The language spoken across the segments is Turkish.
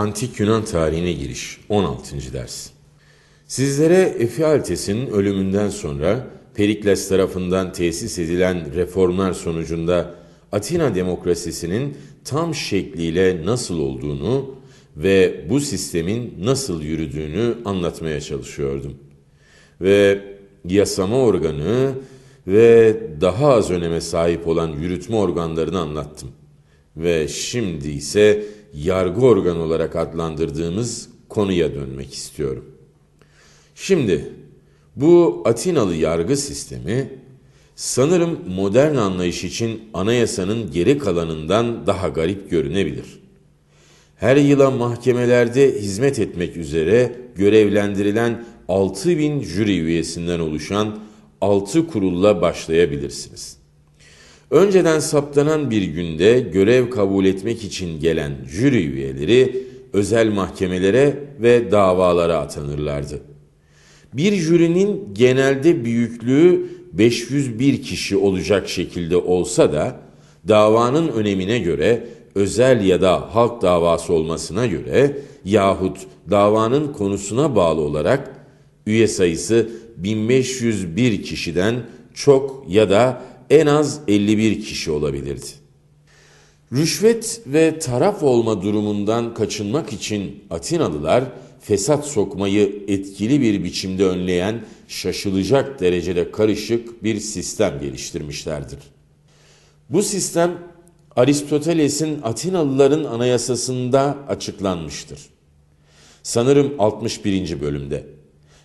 Antik Yunan tarihine giriş 16. ders. Sizlere Efialtes'in ölümünden sonra Perikles tarafından tesis edilen reformlar sonucunda Atina demokrasisinin tam şekliyle nasıl olduğunu ve bu sistemin nasıl yürüdüğünü anlatmaya çalışıyordum. Ve yasama organı ve daha az öneme sahip olan yürütme organlarını anlattım. Ve şimdi ise yargı organı olarak adlandırdığımız konuya dönmek istiyorum. Şimdi bu Atinalı yargı sistemi sanırım modern anlayış için anayasanın geri kalanından daha garip görünebilir. Her yıla mahkemelerde hizmet etmek üzere görevlendirilen 6000 jüri üyesinden oluşan 6 kurulla başlayabilirsiniz. Önceden saptanan bir günde görev kabul etmek için gelen jüri üyeleri özel mahkemelere ve davalara atanırlardı. Bir jürinin genelde büyüklüğü 501 kişi olacak şekilde olsa da davanın önemine göre özel ya da halk davası olmasına göre yahut davanın konusuna bağlı olarak üye sayısı 1501 kişiden çok ya da en az 51 kişi olabilirdi. Rüşvet ve taraf olma durumundan kaçınmak için Atinalılar fesat sokmayı etkili bir biçimde önleyen şaşılacak derecede karışık bir sistem geliştirmişlerdir. Bu sistem Aristoteles'in Atinalıların anayasasında açıklanmıştır. Sanırım 61. bölümde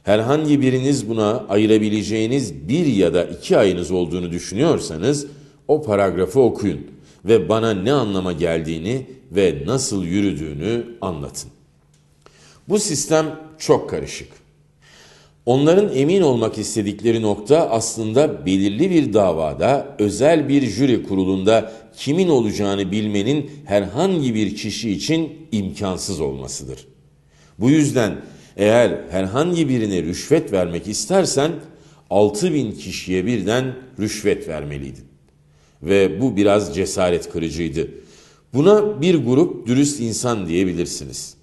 herhangi biriniz buna ayırabileceğiniz bir ya da iki ayınız olduğunu düşünüyorsanız o paragrafı okuyun ve bana ne anlama geldiğini ve nasıl yürüdüğünü anlatın. Bu sistem çok karışık. Onların emin olmak istedikleri nokta aslında belirli bir davada özel bir jüri kurulunda kimin olacağını bilmenin herhangi bir kişi için imkansız olmasıdır. Bu yüzden eğer herhangi birine rüşvet vermek istersen bin kişiye birden rüşvet vermeliydin. Ve bu biraz cesaret kırıcıydı. Buna bir grup dürüst insan diyebilirsiniz.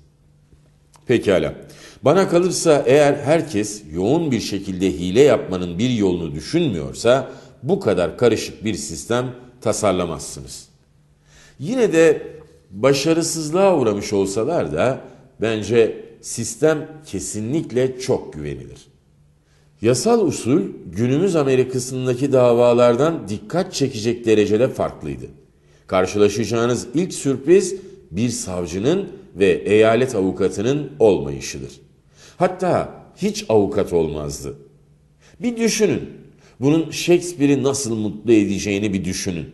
Pekala. Bana kalırsa eğer herkes yoğun bir şekilde hile yapmanın bir yolunu düşünmüyorsa bu kadar karışık bir sistem tasarlamazsınız. Yine de başarısızlığa uğramış olsalar da bence sistem kesinlikle çok güvenilir. Yasal usul günümüz Amerikasındaki davalardan dikkat çekecek derecede farklıydı. Karşılaşacağınız ilk sürpriz bir savcının ve eyalet avukatının olmayışıdır. Hatta hiç avukat olmazdı. Bir düşünün. Bunun Shakespeare'i nasıl mutlu edeceğini bir düşünün.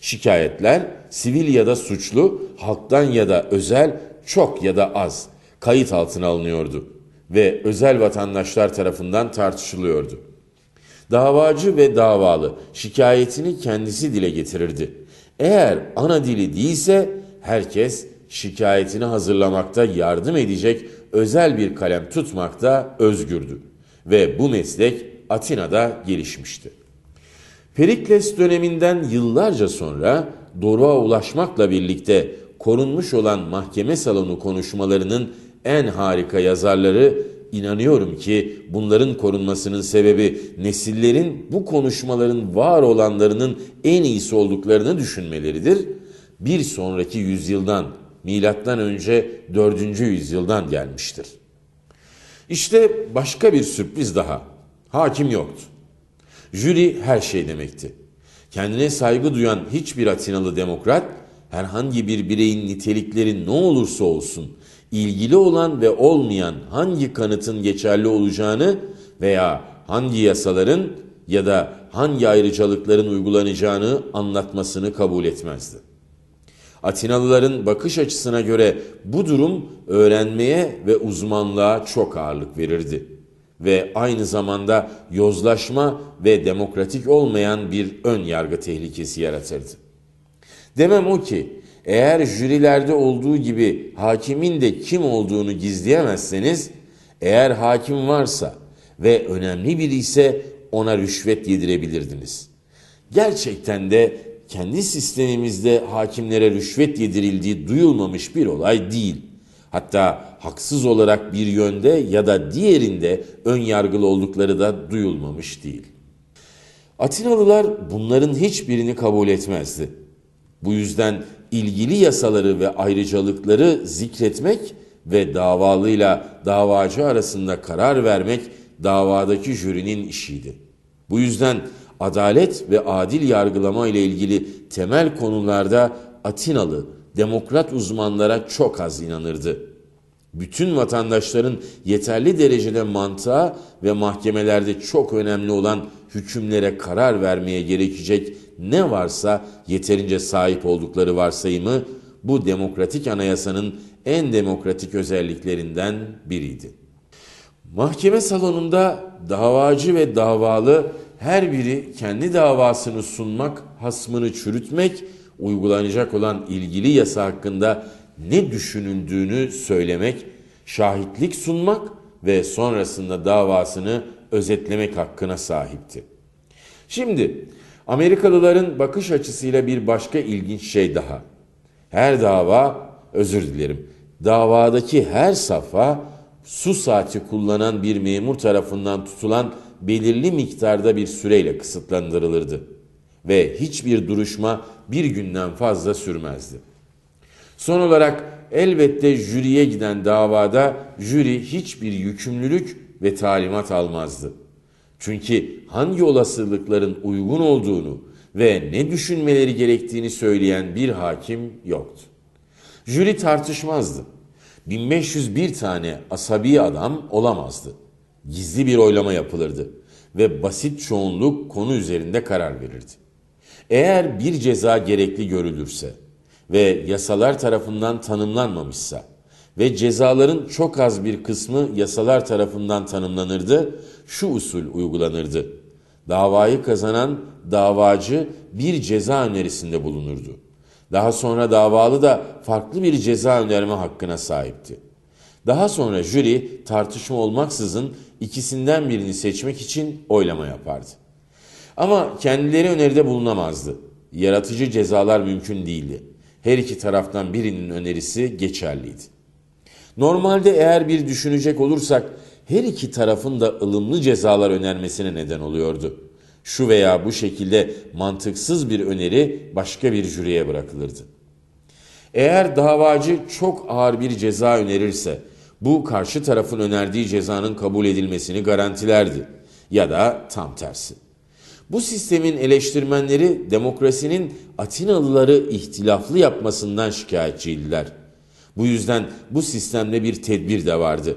Şikayetler sivil ya da suçlu, halktan ya da özel, çok ya da az kayıt altına alınıyordu ve özel vatandaşlar tarafından tartışılıyordu. Davacı ve davalı şikayetini kendisi dile getirirdi. Eğer ana dili değilse herkes şikayetini hazırlamakta yardım edecek özel bir kalem tutmakta özgürdü ve bu meslek Atina'da gelişmişti. Perikles döneminden yıllarca sonra Doruk'a ulaşmakla birlikte korunmuş olan mahkeme salonu konuşmalarının en harika yazarları inanıyorum ki bunların korunmasının sebebi nesillerin bu konuşmaların var olanlarının en iyisi olduklarını düşünmeleridir. Bir sonraki yüzyıldan, milattan önce 4. yüzyıldan gelmiştir. İşte başka bir sürpriz daha. Hakim yoktu. Jüri her şey demekti. Kendine saygı duyan hiçbir Atinalı demokrat herhangi bir bireyin nitelikleri ne olursa olsun ilgili olan ve olmayan hangi kanıtın geçerli olacağını veya hangi yasaların ya da hangi ayrıcalıkların uygulanacağını anlatmasını kabul etmezdi. Atinalıların bakış açısına göre bu durum öğrenmeye ve uzmanlığa çok ağırlık verirdi ve aynı zamanda yozlaşma ve demokratik olmayan bir ön yargı tehlikesi yaratırdı. Demem o ki eğer jürilerde olduğu gibi hakimin de kim olduğunu gizleyemezseniz, eğer hakim varsa ve önemli biri ise ona rüşvet yedirebilirdiniz. Gerçekten de kendi sistemimizde hakimlere rüşvet yedirildiği duyulmamış bir olay değil. Hatta haksız olarak bir yönde ya da diğerinde ön yargılı oldukları da duyulmamış değil. Atinalılar bunların hiçbirini kabul etmezdi. Bu yüzden ilgili yasaları ve ayrıcalıkları zikretmek ve davalıyla davacı arasında karar vermek davadaki jürinin işiydi. Bu yüzden adalet ve adil yargılama ile ilgili temel konularda Atinalı demokrat uzmanlara çok az inanırdı. Bütün vatandaşların yeterli derecede mantığa ve mahkemelerde çok önemli olan hükümlere karar vermeye gerekecek ne varsa yeterince sahip oldukları varsayımı bu demokratik anayasanın en demokratik özelliklerinden biriydi. Mahkeme salonunda davacı ve davalı her biri kendi davasını sunmak, hasmını çürütmek, uygulanacak olan ilgili yasa hakkında ne düşünüldüğünü söylemek, şahitlik sunmak ve sonrasında davasını özetlemek hakkına sahipti. Şimdi Amerikalıların bakış açısıyla bir başka ilginç şey daha. Her dava, özür dilerim, davadaki her safa su saati kullanan bir memur tarafından tutulan belirli miktarda bir süreyle kısıtlandırılırdı. Ve hiçbir duruşma bir günden fazla sürmezdi. Son olarak elbette jüriye giden davada jüri hiçbir yükümlülük ve talimat almazdı. Çünkü hangi olasılıkların uygun olduğunu ve ne düşünmeleri gerektiğini söyleyen bir hakim yoktu. Jüri tartışmazdı. 1501 tane asabi adam olamazdı. Gizli bir oylama yapılırdı ve basit çoğunluk konu üzerinde karar verirdi. Eğer bir ceza gerekli görülürse ve yasalar tarafından tanımlanmamışsa ve cezaların çok az bir kısmı yasalar tarafından tanımlanırdı şu usul uygulanırdı. Davayı kazanan davacı bir ceza önerisinde bulunurdu. Daha sonra davalı da farklı bir ceza önerme hakkına sahipti. Daha sonra jüri tartışma olmaksızın ikisinden birini seçmek için oylama yapardı. Ama kendileri öneride bulunamazdı. Yaratıcı cezalar mümkün değildi. Her iki taraftan birinin önerisi geçerliydi. Normalde eğer bir düşünecek olursak her iki tarafın da ılımlı cezalar önermesine neden oluyordu. Şu veya bu şekilde mantıksız bir öneri başka bir jüriye bırakılırdı. Eğer davacı çok ağır bir ceza önerirse bu karşı tarafın önerdiği cezanın kabul edilmesini garantilerdi ya da tam tersi. Bu sistemin eleştirmenleri demokrasinin Atinalıları ihtilaflı yapmasından şikayetçiydiler. Bu yüzden bu sistemde bir tedbir de vardı.''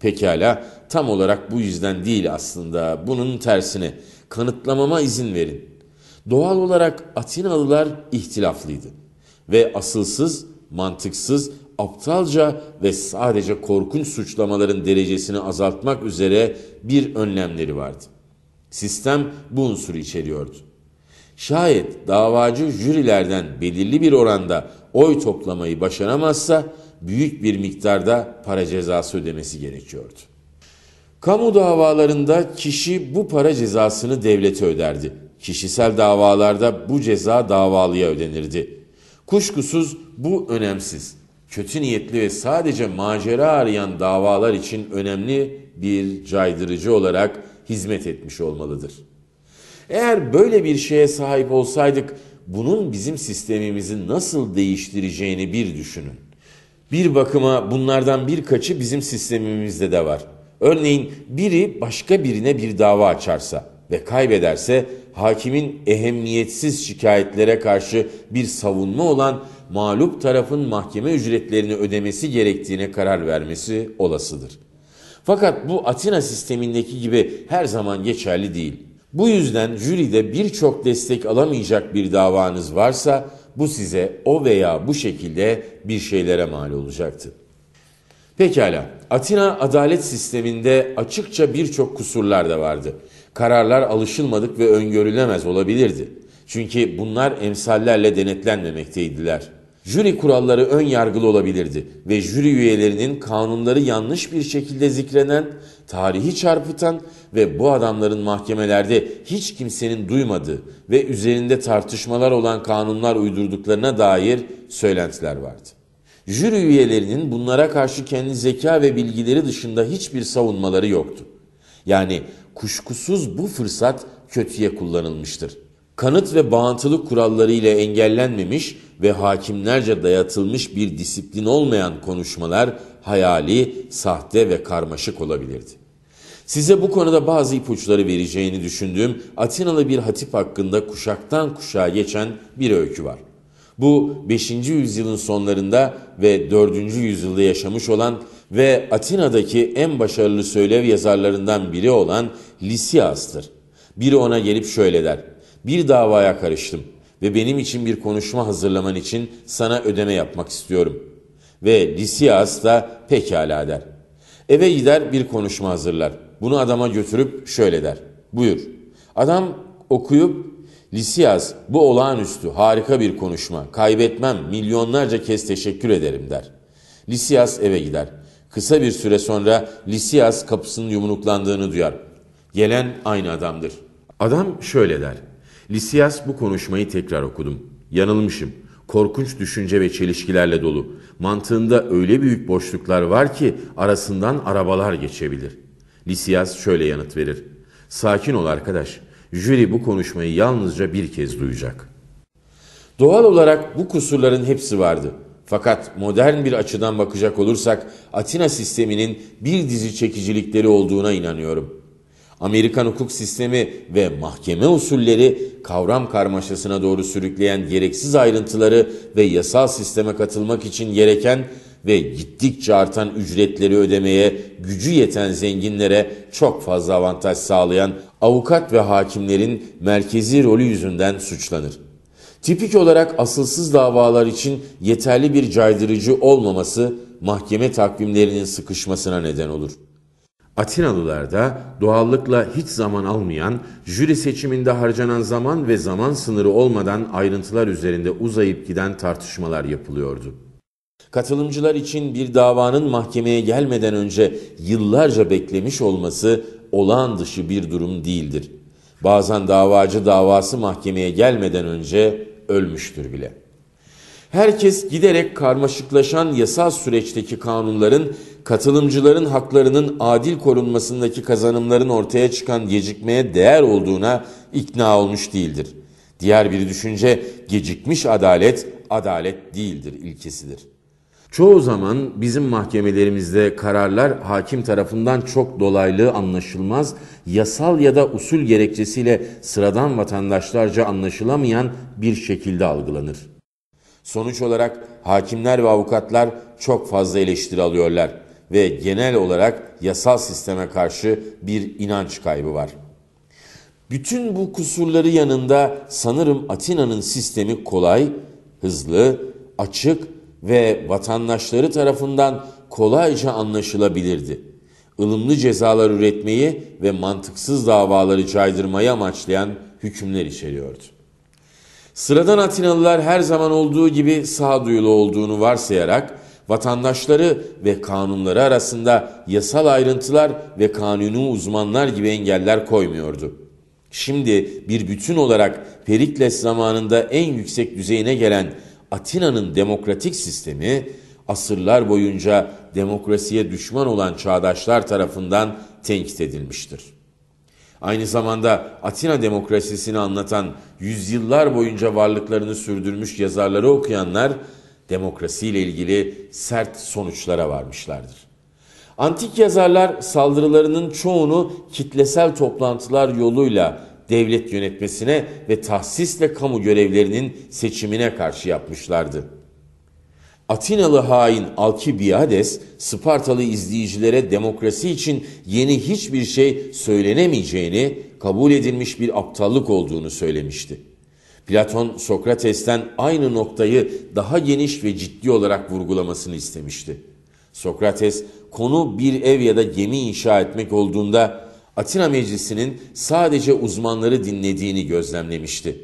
Pekala tam olarak bu yüzden değil aslında bunun tersine kanıtlamama izin verin. Doğal olarak Atinalılar ihtilaflıydı ve asılsız, mantıksız, aptalca ve sadece korkunç suçlamaların derecesini azaltmak üzere bir önlemleri vardı. Sistem bu unsuru içeriyordu. Şayet davacı jürilerden belirli bir oranda oy toplamayı başaramazsa büyük bir miktarda para cezası ödemesi gerekiyordu. Kamu davalarında kişi bu para cezasını devlete öderdi. Kişisel davalarda bu ceza davalıya ödenirdi. Kuşkusuz bu önemsiz. Kötü niyetli ve sadece macera arayan davalar için önemli bir caydırıcı olarak hizmet etmiş olmalıdır. Eğer böyle bir şeye sahip olsaydık bunun bizim sistemimizi nasıl değiştireceğini bir düşünün bir bakıma bunlardan birkaçı bizim sistemimizde de var. Örneğin biri başka birine bir dava açarsa ve kaybederse hakimin ehemmiyetsiz şikayetlere karşı bir savunma olan mağlup tarafın mahkeme ücretlerini ödemesi gerektiğine karar vermesi olasıdır. Fakat bu Atina sistemindeki gibi her zaman geçerli değil. Bu yüzden jüride birçok destek alamayacak bir davanız varsa bu size o veya bu şekilde bir şeylere mal olacaktı. Pekala, Atina adalet sisteminde açıkça birçok kusurlar da vardı. Kararlar alışılmadık ve öngörülemez olabilirdi. Çünkü bunlar emsallerle denetlenmemekteydiler. Jüri kuralları ön yargılı olabilirdi ve jüri üyelerinin kanunları yanlış bir şekilde zikreden, tarihi çarpıtan ve bu adamların mahkemelerde hiç kimsenin duymadığı ve üzerinde tartışmalar olan kanunlar uydurduklarına dair söylentiler vardı. Jüri üyelerinin bunlara karşı kendi zeka ve bilgileri dışında hiçbir savunmaları yoktu. Yani kuşkusuz bu fırsat kötüye kullanılmıştır kanıt ve bağıntılık kuralları ile engellenmemiş ve hakimlerce dayatılmış bir disiplin olmayan konuşmalar hayali, sahte ve karmaşık olabilirdi. Size bu konuda bazı ipuçları vereceğini düşündüğüm Atinalı bir hatip hakkında kuşaktan kuşağa geçen bir öykü var. Bu 5. yüzyılın sonlarında ve 4. yüzyılda yaşamış olan ve Atina'daki en başarılı söylev yazarlarından biri olan Lisias'tır. Biri ona gelip şöyle der. Bir davaya karıştım ve benim için bir konuşma hazırlaman için sana ödeme yapmak istiyorum. Ve Lysias da pekala der. Eve gider bir konuşma hazırlar. Bunu adama götürüp şöyle der. Buyur. Adam okuyup Lysias, bu olağanüstü harika bir konuşma. Kaybetmem milyonlarca kez teşekkür ederim der. Lysias eve gider. Kısa bir süre sonra Lysias kapısının yumruklandığını duyar. Gelen aynı adamdır. Adam şöyle der. Lisias bu konuşmayı tekrar okudum. Yanılmışım. Korkunç düşünce ve çelişkilerle dolu. Mantığında öyle büyük boşluklar var ki arasından arabalar geçebilir. Lisias şöyle yanıt verir. Sakin ol arkadaş. Jüri bu konuşmayı yalnızca bir kez duyacak. Doğal olarak bu kusurların hepsi vardı. Fakat modern bir açıdan bakacak olursak Atina sisteminin bir dizi çekicilikleri olduğuna inanıyorum.'' Amerikan hukuk sistemi ve mahkeme usulleri kavram karmaşasına doğru sürükleyen gereksiz ayrıntıları ve yasal sisteme katılmak için gereken ve gittikçe artan ücretleri ödemeye gücü yeten zenginlere çok fazla avantaj sağlayan avukat ve hakimlerin merkezi rolü yüzünden suçlanır. Tipik olarak asılsız davalar için yeterli bir caydırıcı olmaması mahkeme takvimlerinin sıkışmasına neden olur. Atinalılar da doğallıkla hiç zaman almayan, jüri seçiminde harcanan zaman ve zaman sınırı olmadan ayrıntılar üzerinde uzayıp giden tartışmalar yapılıyordu. Katılımcılar için bir davanın mahkemeye gelmeden önce yıllarca beklemiş olması olağan dışı bir durum değildir. Bazen davacı davası mahkemeye gelmeden önce ölmüştür bile.'' herkes giderek karmaşıklaşan yasal süreçteki kanunların katılımcıların haklarının adil korunmasındaki kazanımların ortaya çıkan gecikmeye değer olduğuna ikna olmuş değildir. Diğer bir düşünce gecikmiş adalet adalet değildir ilkesidir. Çoğu zaman bizim mahkemelerimizde kararlar hakim tarafından çok dolaylı anlaşılmaz, yasal ya da usul gerekçesiyle sıradan vatandaşlarca anlaşılamayan bir şekilde algılanır. Sonuç olarak hakimler ve avukatlar çok fazla eleştiri alıyorlar ve genel olarak yasal sisteme karşı bir inanç kaybı var. Bütün bu kusurları yanında sanırım Atina'nın sistemi kolay, hızlı, açık ve vatandaşları tarafından kolayca anlaşılabilirdi. Ilımlı cezalar üretmeyi ve mantıksız davaları caydırmayı amaçlayan hükümler içeriyordu. Sıradan Atinalılar her zaman olduğu gibi sağduyulu olduğunu varsayarak vatandaşları ve kanunları arasında yasal ayrıntılar ve kanunu uzmanlar gibi engeller koymuyordu. Şimdi bir bütün olarak Perikles zamanında en yüksek düzeyine gelen Atina'nın demokratik sistemi asırlar boyunca demokrasiye düşman olan çağdaşlar tarafından tenkit edilmiştir aynı zamanda Atina demokrasisini anlatan yüzyıllar boyunca varlıklarını sürdürmüş yazarları okuyanlar demokrasiyle ilgili sert sonuçlara varmışlardır. Antik yazarlar saldırılarının çoğunu kitlesel toplantılar yoluyla devlet yönetmesine ve tahsisle kamu görevlerinin seçimine karşı yapmışlardı. Atinalı hain Alkibiades, Spartalı izleyicilere demokrasi için yeni hiçbir şey söylenemeyeceğini, kabul edilmiş bir aptallık olduğunu söylemişti. Platon, Sokrates'ten aynı noktayı daha geniş ve ciddi olarak vurgulamasını istemişti. Sokrates, konu bir ev ya da gemi inşa etmek olduğunda Atina Meclisi'nin sadece uzmanları dinlediğini gözlemlemişti.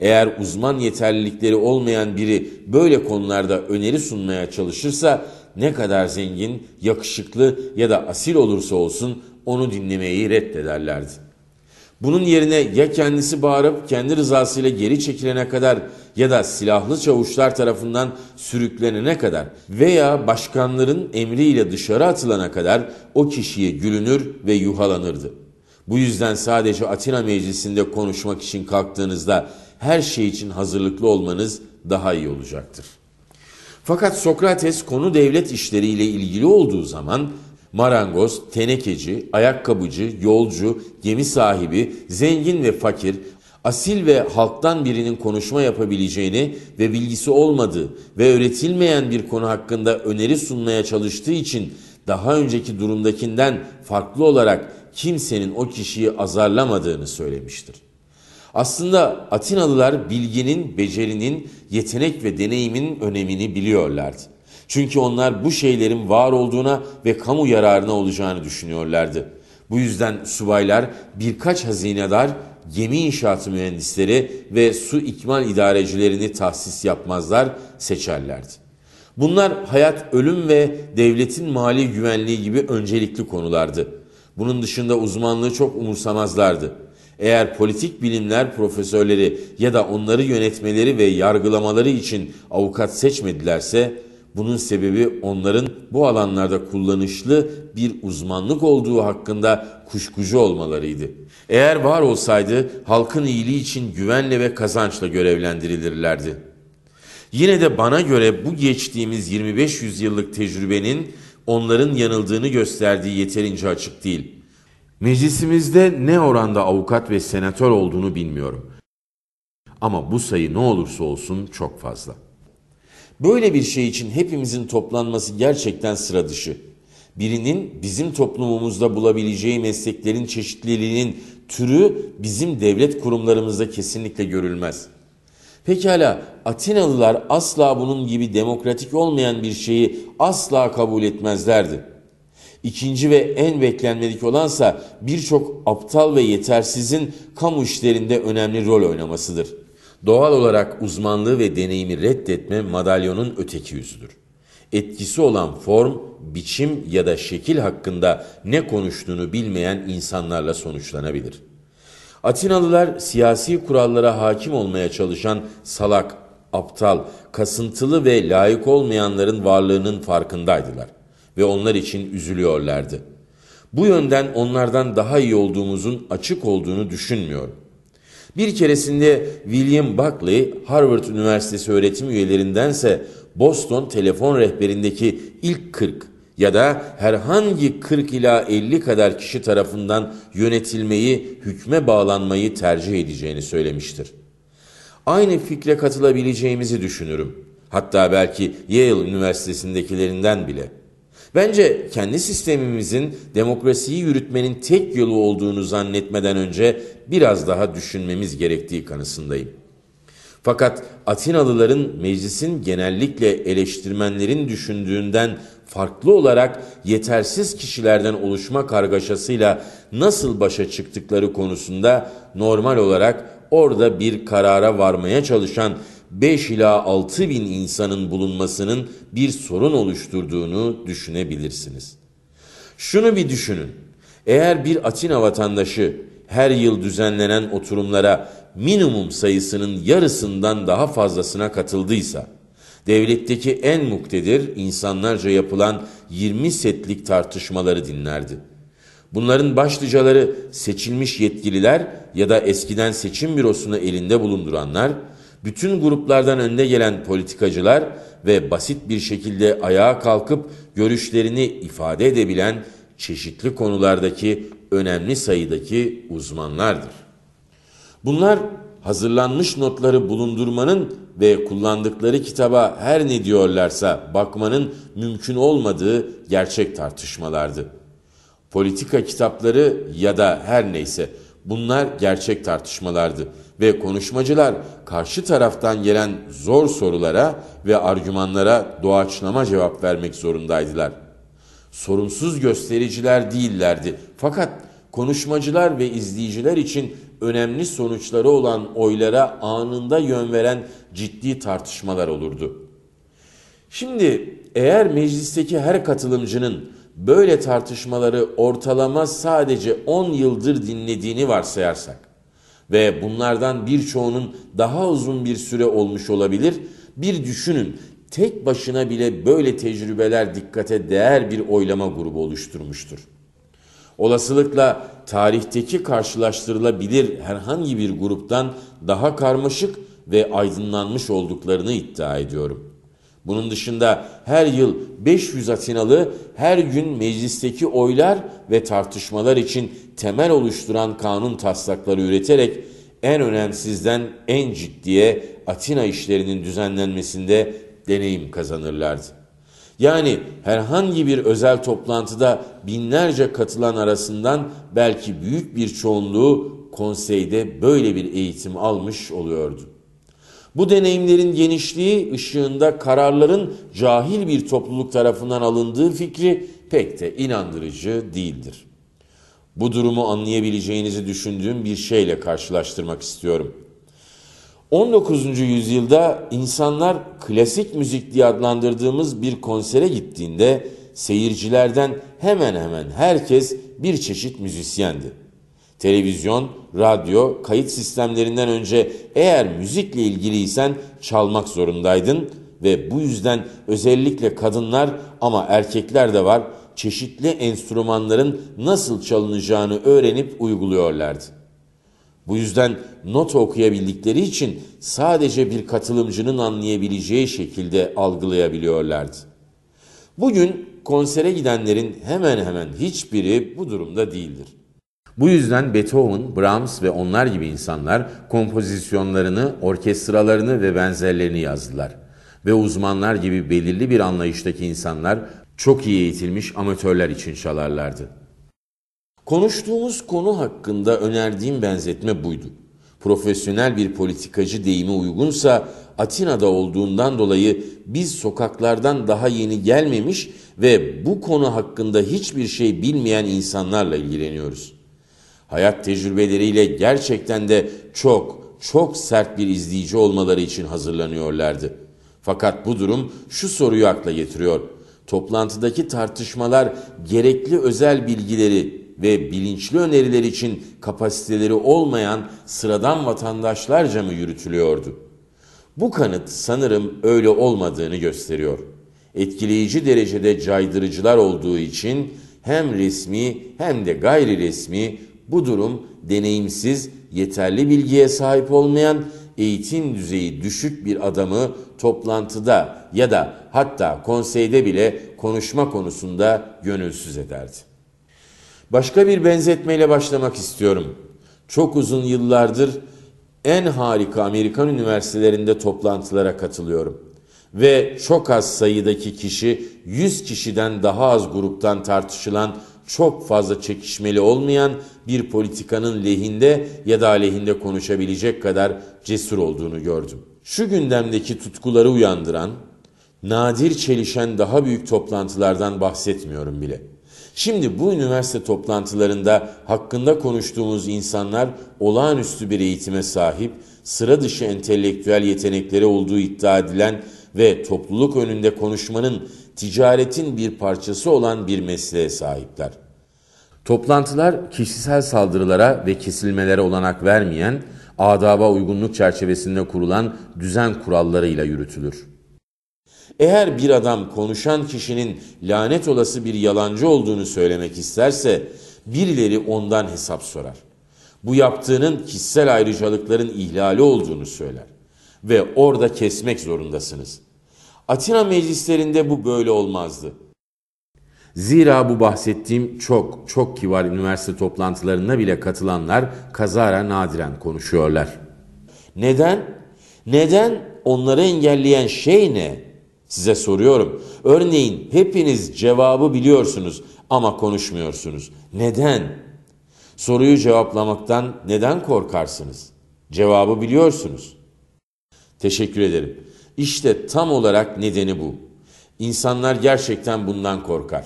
Eğer uzman yeterlilikleri olmayan biri böyle konularda öneri sunmaya çalışırsa ne kadar zengin, yakışıklı ya da asil olursa olsun onu dinlemeyi reddederlerdi. Bunun yerine ya kendisi bağırıp kendi rızasıyla geri çekilene kadar ya da silahlı çavuşlar tarafından sürüklenene kadar veya başkanların emriyle dışarı atılana kadar o kişiye gülünür ve yuhalanırdı. Bu yüzden sadece Atina Meclisi'nde konuşmak için kalktığınızda her şey için hazırlıklı olmanız daha iyi olacaktır. Fakat Sokrates konu devlet işleriyle ilgili olduğu zaman marangoz, tenekeci, ayakkabıcı, yolcu, gemi sahibi, zengin ve fakir, asil ve halktan birinin konuşma yapabileceğini ve bilgisi olmadığı ve öğretilmeyen bir konu hakkında öneri sunmaya çalıştığı için daha önceki durumdakinden farklı olarak kimsenin o kişiyi azarlamadığını söylemiştir. Aslında Atinalılar bilginin, becerinin, yetenek ve deneyimin önemini biliyorlardı. Çünkü onlar bu şeylerin var olduğuna ve kamu yararına olacağını düşünüyorlardı. Bu yüzden subaylar birkaç hazinedar gemi inşaatı mühendisleri ve su ikmal idarecilerini tahsis yapmazlar, seçerlerdi. Bunlar hayat, ölüm ve devletin mali güvenliği gibi öncelikli konulardı. Bunun dışında uzmanlığı çok umursamazlardı. Eğer politik bilimler profesörleri ya da onları yönetmeleri ve yargılamaları için avukat seçmedilerse bunun sebebi onların bu alanlarda kullanışlı bir uzmanlık olduğu hakkında kuşkucu olmalarıydı. Eğer var olsaydı halkın iyiliği için güvenle ve kazançla görevlendirilirlerdi. Yine de bana göre bu geçtiğimiz 25 yüzyıllık tecrübenin onların yanıldığını gösterdiği yeterince açık değil.'' Meclisimizde ne oranda avukat ve senatör olduğunu bilmiyorum. Ama bu sayı ne olursa olsun çok fazla. Böyle bir şey için hepimizin toplanması gerçekten sıra dışı. Birinin bizim toplumumuzda bulabileceği mesleklerin çeşitliliğinin türü bizim devlet kurumlarımızda kesinlikle görülmez. Pekala Atinalılar asla bunun gibi demokratik olmayan bir şeyi asla kabul etmezlerdi. İkinci ve en beklenmedik olansa birçok aptal ve yetersizin kamu işlerinde önemli rol oynamasıdır. Doğal olarak uzmanlığı ve deneyimi reddetme madalyonun öteki yüzüdür. Etkisi olan form, biçim ya da şekil hakkında ne konuştuğunu bilmeyen insanlarla sonuçlanabilir. Atinalılar siyasi kurallara hakim olmaya çalışan salak, aptal, kasıntılı ve layık olmayanların varlığının farkındaydılar ve onlar için üzülüyorlardı. Bu yönden onlardan daha iyi olduğumuzun açık olduğunu düşünmüyorum. Bir keresinde William Buckley, Harvard Üniversitesi öğretim üyelerindense Boston telefon rehberindeki ilk 40 ya da herhangi 40 ila 50 kadar kişi tarafından yönetilmeyi, hükme bağlanmayı tercih edeceğini söylemiştir. Aynı fikre katılabileceğimizi düşünürüm. Hatta belki Yale Üniversitesi'ndekilerinden bile.'' Bence kendi sistemimizin demokrasiyi yürütmenin tek yolu olduğunu zannetmeden önce biraz daha düşünmemiz gerektiği kanısındayım. Fakat Atinalıların meclisin genellikle eleştirmenlerin düşündüğünden farklı olarak yetersiz kişilerden oluşma kargaşasıyla nasıl başa çıktıkları konusunda normal olarak orada bir karara varmaya çalışan 5 ila 6 bin insanın bulunmasının bir sorun oluşturduğunu düşünebilirsiniz. Şunu bir düşünün. Eğer bir Atina vatandaşı her yıl düzenlenen oturumlara minimum sayısının yarısından daha fazlasına katıldıysa, devletteki en muktedir insanlarca yapılan 20 setlik tartışmaları dinlerdi. Bunların başlıcaları seçilmiş yetkililer ya da eskiden seçim bürosunu elinde bulunduranlar, bütün gruplardan önde gelen politikacılar ve basit bir şekilde ayağa kalkıp görüşlerini ifade edebilen çeşitli konulardaki önemli sayıdaki uzmanlardır. Bunlar hazırlanmış notları bulundurmanın ve kullandıkları kitaba her ne diyorlarsa bakmanın mümkün olmadığı gerçek tartışmalardı. Politika kitapları ya da her neyse Bunlar gerçek tartışmalardı ve konuşmacılar karşı taraftan gelen zor sorulara ve argümanlara doğaçlama cevap vermek zorundaydılar. Sorumsuz göstericiler değillerdi fakat konuşmacılar ve izleyiciler için önemli sonuçları olan oylara anında yön veren ciddi tartışmalar olurdu. Şimdi eğer meclisteki her katılımcının böyle tartışmaları ortalama sadece 10 yıldır dinlediğini varsayarsak ve bunlardan birçoğunun daha uzun bir süre olmuş olabilir, bir düşünün tek başına bile böyle tecrübeler dikkate değer bir oylama grubu oluşturmuştur. Olasılıkla tarihteki karşılaştırılabilir herhangi bir gruptan daha karmaşık ve aydınlanmış olduklarını iddia ediyorum. Bunun dışında her yıl 500 Atinalı her gün meclisteki oylar ve tartışmalar için temel oluşturan kanun taslakları üreterek en önemsizden en ciddiye Atina işlerinin düzenlenmesinde deneyim kazanırlardı. Yani herhangi bir özel toplantıda binlerce katılan arasından belki büyük bir çoğunluğu konseyde böyle bir eğitim almış oluyordu. Bu deneyimlerin genişliği ışığında kararların cahil bir topluluk tarafından alındığı fikri pek de inandırıcı değildir. Bu durumu anlayabileceğinizi düşündüğüm bir şeyle karşılaştırmak istiyorum. 19. yüzyılda insanlar klasik müzik diye adlandırdığımız bir konsere gittiğinde seyircilerden hemen hemen herkes bir çeşit müzisyendi. Televizyon, radyo, kayıt sistemlerinden önce eğer müzikle ilgiliysen çalmak zorundaydın ve bu yüzden özellikle kadınlar ama erkekler de var çeşitli enstrümanların nasıl çalınacağını öğrenip uyguluyorlardı. Bu yüzden not okuyabildikleri için sadece bir katılımcının anlayabileceği şekilde algılayabiliyorlardı. Bugün konsere gidenlerin hemen hemen hiçbiri bu durumda değildir. Bu yüzden Beethoven, Brahms ve onlar gibi insanlar kompozisyonlarını, orkestralarını ve benzerlerini yazdılar. Ve uzmanlar gibi belirli bir anlayıştaki insanlar çok iyi eğitilmiş amatörler için çalarlardı. Konuştuğumuz konu hakkında önerdiğim benzetme buydu. Profesyonel bir politikacı deyimi uygunsa Atina'da olduğundan dolayı biz sokaklardan daha yeni gelmemiş ve bu konu hakkında hiçbir şey bilmeyen insanlarla ilgileniyoruz.'' hayat tecrübeleriyle gerçekten de çok çok sert bir izleyici olmaları için hazırlanıyorlardı. Fakat bu durum şu soruyu akla getiriyor. Toplantıdaki tartışmalar gerekli özel bilgileri ve bilinçli öneriler için kapasiteleri olmayan sıradan vatandaşlarca mı yürütülüyordu? Bu kanıt sanırım öyle olmadığını gösteriyor. Etkileyici derecede caydırıcılar olduğu için hem resmi hem de gayri resmi bu durum deneyimsiz, yeterli bilgiye sahip olmayan, eğitim düzeyi düşük bir adamı toplantıda ya da hatta konseyde bile konuşma konusunda gönülsüz ederdi. Başka bir benzetmeyle başlamak istiyorum. Çok uzun yıllardır en harika Amerikan üniversitelerinde toplantılara katılıyorum. Ve çok az sayıdaki kişi 100 kişiden daha az gruptan tartışılan çok fazla çekişmeli olmayan bir politikanın lehinde ya da aleyhinde konuşabilecek kadar cesur olduğunu gördüm. Şu gündemdeki tutkuları uyandıran, nadir çelişen daha büyük toplantılardan bahsetmiyorum bile. Şimdi bu üniversite toplantılarında hakkında konuştuğumuz insanlar olağanüstü bir eğitime sahip, sıra dışı entelektüel yetenekleri olduğu iddia edilen ve topluluk önünde konuşmanın ticaretin bir parçası olan bir mesleğe sahipler. Toplantılar kişisel saldırılara ve kesilmelere olanak vermeyen, adaba uygunluk çerçevesinde kurulan düzen kurallarıyla yürütülür. Eğer bir adam konuşan kişinin lanet olası bir yalancı olduğunu söylemek isterse birileri ondan hesap sorar. Bu yaptığının kişisel ayrıcalıkların ihlali olduğunu söyler ve orada kesmek zorundasınız.'' Atina meclislerinde bu böyle olmazdı. Zira bu bahsettiğim çok çok kibar üniversite toplantılarına bile katılanlar kazara nadiren konuşuyorlar. Neden? Neden onları engelleyen şey ne? Size soruyorum. Örneğin hepiniz cevabı biliyorsunuz ama konuşmuyorsunuz. Neden? Soruyu cevaplamaktan neden korkarsınız? Cevabı biliyorsunuz. Teşekkür ederim. İşte tam olarak nedeni bu. İnsanlar gerçekten bundan korkar.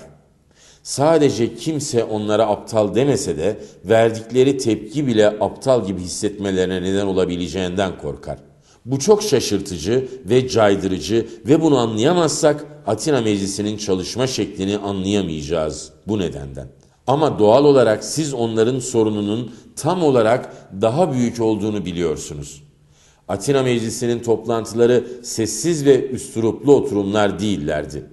Sadece kimse onlara aptal demese de verdikleri tepki bile aptal gibi hissetmelerine neden olabileceğinden korkar. Bu çok şaşırtıcı ve caydırıcı ve bunu anlayamazsak Atina Meclisi'nin çalışma şeklini anlayamayacağız bu nedenden. Ama doğal olarak siz onların sorununun tam olarak daha büyük olduğunu biliyorsunuz. Atina Meclisi'nin toplantıları sessiz ve üsturuplu oturumlar değillerdi.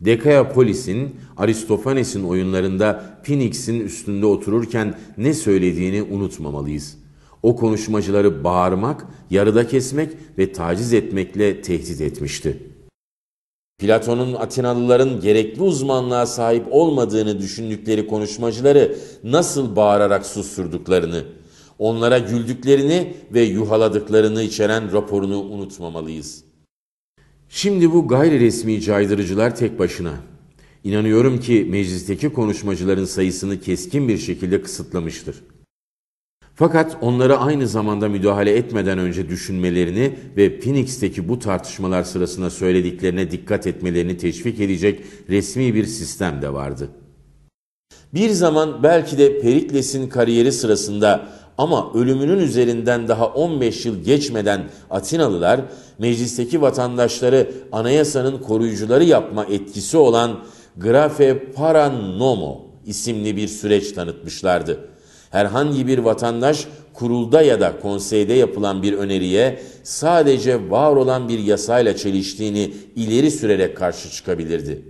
Dekaya Polis'in Aristofanes'in oyunlarında Phoenix'in üstünde otururken ne söylediğini unutmamalıyız. O konuşmacıları bağırmak, yarıda kesmek ve taciz etmekle tehdit etmişti. Platon'un Atinalıların gerekli uzmanlığa sahip olmadığını düşündükleri konuşmacıları nasıl bağırarak susturduklarını onlara güldüklerini ve yuhaladıklarını içeren raporunu unutmamalıyız. Şimdi bu gayri resmi caydırıcılar tek başına. İnanıyorum ki meclisteki konuşmacıların sayısını keskin bir şekilde kısıtlamıştır. Fakat onlara aynı zamanda müdahale etmeden önce düşünmelerini ve Phoenix'teki bu tartışmalar sırasında söylediklerine dikkat etmelerini teşvik edecek resmi bir sistem de vardı. Bir zaman belki de Perikles'in kariyeri sırasında ama ölümünün üzerinden daha 15 yıl geçmeden Atinalılar meclisteki vatandaşları anayasanın koruyucuları yapma etkisi olan Grafe Paranomo isimli bir süreç tanıtmışlardı. Herhangi bir vatandaş kurulda ya da konseyde yapılan bir öneriye sadece var olan bir yasayla çeliştiğini ileri sürerek karşı çıkabilirdi.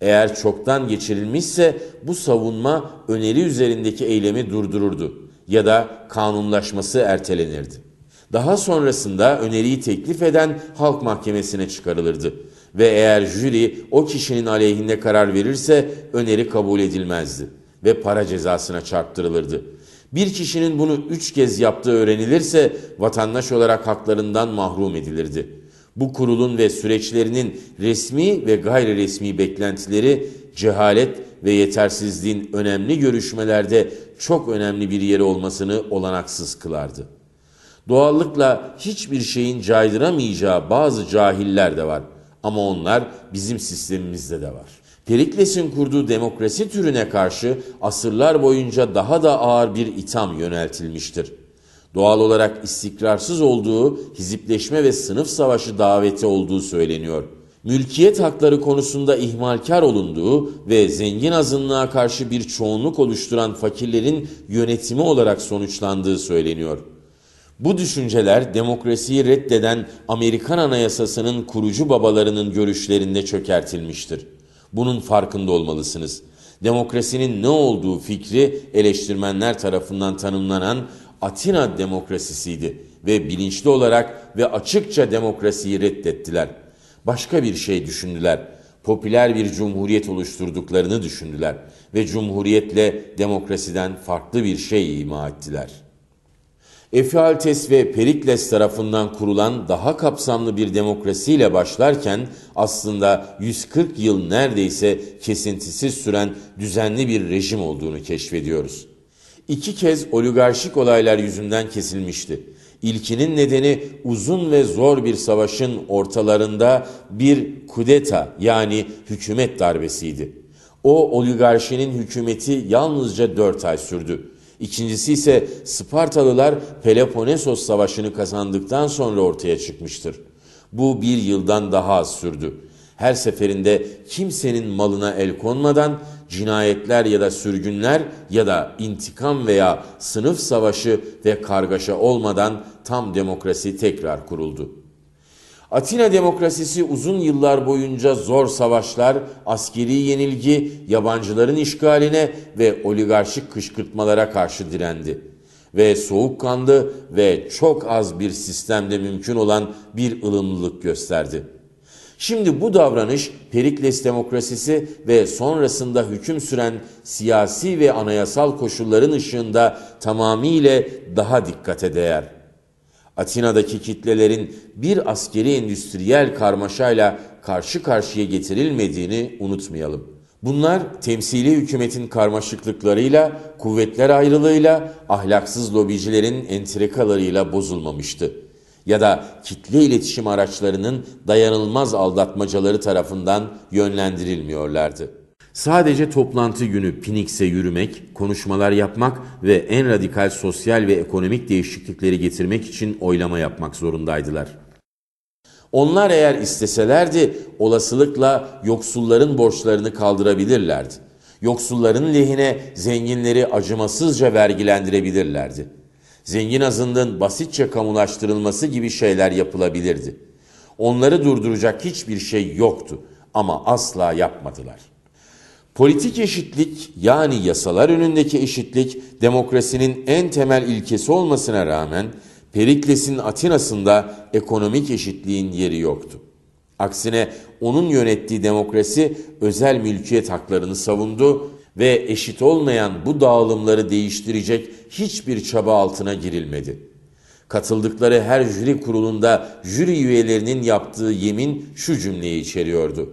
Eğer çoktan geçirilmişse bu savunma öneri üzerindeki eylemi durdururdu ya da kanunlaşması ertelenirdi. Daha sonrasında öneriyi teklif eden halk mahkemesine çıkarılırdı ve eğer jüri o kişinin aleyhinde karar verirse öneri kabul edilmezdi ve para cezasına çarptırılırdı. Bir kişinin bunu üç kez yaptığı öğrenilirse vatandaş olarak haklarından mahrum edilirdi.'' Bu kurulun ve süreçlerinin resmi ve gayri resmi beklentileri cehalet ve yetersizliğin önemli görüşmelerde çok önemli bir yeri olmasını olanaksız kılardı. Doğallıkla hiçbir şeyin caydıramayacağı bazı cahiller de var ama onlar bizim sistemimizde de var. Perikles'in kurduğu demokrasi türüne karşı asırlar boyunca daha da ağır bir itham yöneltilmiştir doğal olarak istikrarsız olduğu, hizipleşme ve sınıf savaşı daveti olduğu söyleniyor. Mülkiyet hakları konusunda ihmalkar olunduğu ve zengin azınlığa karşı bir çoğunluk oluşturan fakirlerin yönetimi olarak sonuçlandığı söyleniyor. Bu düşünceler demokrasiyi reddeden Amerikan Anayasası'nın kurucu babalarının görüşlerinde çökertilmiştir. Bunun farkında olmalısınız.'' demokrasinin ne olduğu fikri eleştirmenler tarafından tanımlanan Atina demokrasisiydi ve bilinçli olarak ve açıkça demokrasiyi reddettiler. Başka bir şey düşündüler. Popüler bir cumhuriyet oluşturduklarını düşündüler ve cumhuriyetle demokrasiden farklı bir şey ima ettiler. Efialtes ve Perikles tarafından kurulan daha kapsamlı bir demokrasiyle başlarken aslında 140 yıl neredeyse kesintisiz süren düzenli bir rejim olduğunu keşfediyoruz.'' iki kez oligarşik olaylar yüzünden kesilmişti. İlkinin nedeni uzun ve zor bir savaşın ortalarında bir kudeta yani hükümet darbesiydi. O oligarşinin hükümeti yalnızca dört ay sürdü. İkincisi ise Spartalılar Peloponesos Savaşı'nı kazandıktan sonra ortaya çıkmıştır. Bu bir yıldan daha az sürdü. Her seferinde kimsenin malına el konmadan cinayetler ya da sürgünler ya da intikam veya sınıf savaşı ve kargaşa olmadan tam demokrasi tekrar kuruldu. Atina demokrasisi uzun yıllar boyunca zor savaşlar, askeri yenilgi, yabancıların işgaline ve oligarşik kışkırtmalara karşı direndi ve soğukkanlı ve çok az bir sistemde mümkün olan bir ılımlılık gösterdi. Şimdi bu davranış Perikles demokrasisi ve sonrasında hüküm süren siyasi ve anayasal koşulların ışığında tamamiyle daha dikkate değer. Atina'daki kitlelerin bir askeri endüstriyel karmaşayla karşı karşıya getirilmediğini unutmayalım. Bunlar temsili hükümetin karmaşıklıklarıyla, kuvvetler ayrılığıyla, ahlaksız lobicilerin entrikalarıyla bozulmamıştı ya da kitle iletişim araçlarının dayanılmaz aldatmacaları tarafından yönlendirilmiyorlardı. Sadece toplantı günü Phoenix'e yürümek, konuşmalar yapmak ve en radikal sosyal ve ekonomik değişiklikleri getirmek için oylama yapmak zorundaydılar. Onlar eğer isteselerdi olasılıkla yoksulların borçlarını kaldırabilirlerdi. Yoksulların lehine zenginleri acımasızca vergilendirebilirlerdi zengin azının basitçe kamulaştırılması gibi şeyler yapılabilirdi. Onları durduracak hiçbir şey yoktu ama asla yapmadılar. Politik eşitlik yani yasalar önündeki eşitlik demokrasinin en temel ilkesi olmasına rağmen Perikles'in Atina'sında ekonomik eşitliğin yeri yoktu. Aksine onun yönettiği demokrasi özel mülkiyet haklarını savundu ve eşit olmayan bu dağılımları değiştirecek hiçbir çaba altına girilmedi. Katıldıkları her jüri kurulunda jüri üyelerinin yaptığı yemin şu cümleyi içeriyordu.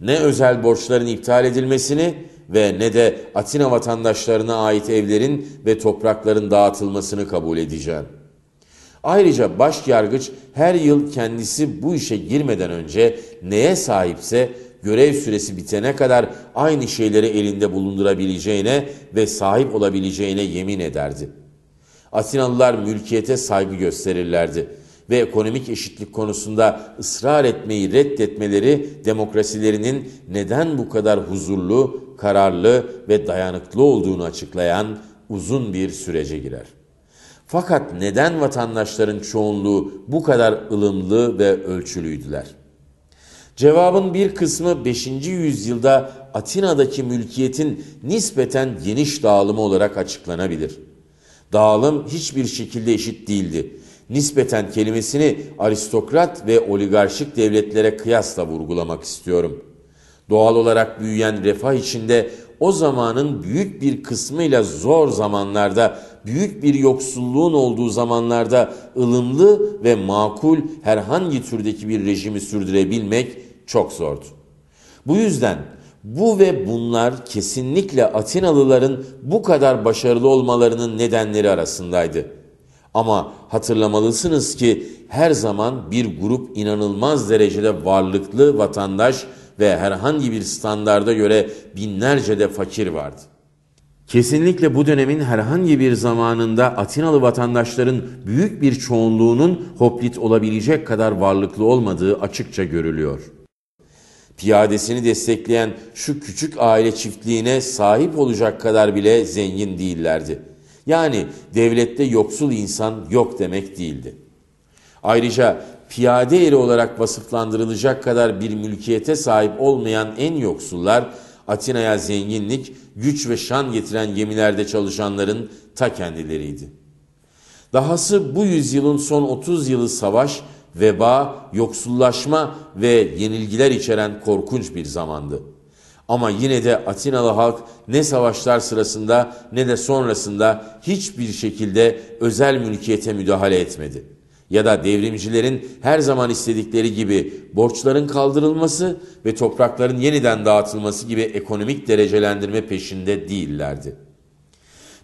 Ne özel borçların iptal edilmesini ve ne de Atina vatandaşlarına ait evlerin ve toprakların dağıtılmasını kabul edeceğim. Ayrıca baş yargıç her yıl kendisi bu işe girmeden önce neye sahipse görev süresi bitene kadar aynı şeyleri elinde bulundurabileceğine ve sahip olabileceğine yemin ederdi. Atinalılar mülkiyete saygı gösterirlerdi ve ekonomik eşitlik konusunda ısrar etmeyi reddetmeleri demokrasilerinin neden bu kadar huzurlu, kararlı ve dayanıklı olduğunu açıklayan uzun bir sürece girer. Fakat neden vatandaşların çoğunluğu bu kadar ılımlı ve ölçülüydüler? Cevabın bir kısmı 5. yüzyılda Atina'daki mülkiyetin nispeten geniş dağılımı olarak açıklanabilir. Dağılım hiçbir şekilde eşit değildi. Nispeten kelimesini aristokrat ve oligarşik devletlere kıyasla vurgulamak istiyorum. Doğal olarak büyüyen refah içinde o zamanın büyük bir kısmıyla zor zamanlarda, büyük bir yoksulluğun olduğu zamanlarda ılımlı ve makul herhangi türdeki bir rejimi sürdürebilmek çok zordu. Bu yüzden bu ve bunlar kesinlikle Atinalıların bu kadar başarılı olmalarının nedenleri arasındaydı. Ama hatırlamalısınız ki her zaman bir grup inanılmaz derecede varlıklı vatandaş ve herhangi bir standarda göre binlerce de fakir vardı. Kesinlikle bu dönemin herhangi bir zamanında Atinalı vatandaşların büyük bir çoğunluğunun hoplit olabilecek kadar varlıklı olmadığı açıkça görülüyor. Piyadesini destekleyen şu küçük aile çiftliğine sahip olacak kadar bile zengin değillerdi. Yani devlette yoksul insan yok demek değildi. Ayrıca piyade eri olarak vasıflandırılacak kadar bir mülkiyete sahip olmayan en yoksullar, Atina'ya zenginlik, güç ve şan getiren gemilerde çalışanların ta kendileriydi. Dahası bu yüzyılın son 30 yılı savaş, veba, yoksullaşma ve yenilgiler içeren korkunç bir zamandı. Ama yine de Atinalı halk ne savaşlar sırasında ne de sonrasında hiçbir şekilde özel mülkiyete müdahale etmedi.'' ya da devrimcilerin her zaman istedikleri gibi borçların kaldırılması ve toprakların yeniden dağıtılması gibi ekonomik derecelendirme peşinde değillerdi.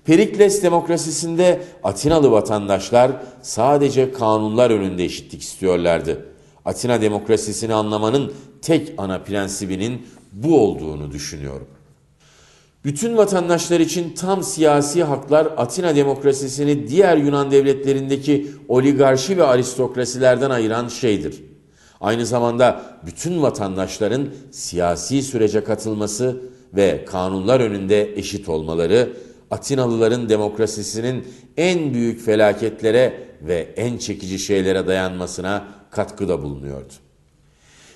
Perikles demokrasisinde Atinalı vatandaşlar sadece kanunlar önünde eşitlik istiyorlardı. Atina demokrasisini anlamanın tek ana prensibinin bu olduğunu düşünüyorum. Bütün vatandaşlar için tam siyasi haklar Atina demokrasisini diğer Yunan devletlerindeki oligarşi ve aristokrasilerden ayıran şeydir. Aynı zamanda bütün vatandaşların siyasi sürece katılması ve kanunlar önünde eşit olmaları Atinalıların demokrasisinin en büyük felaketlere ve en çekici şeylere dayanmasına katkıda bulunuyordu.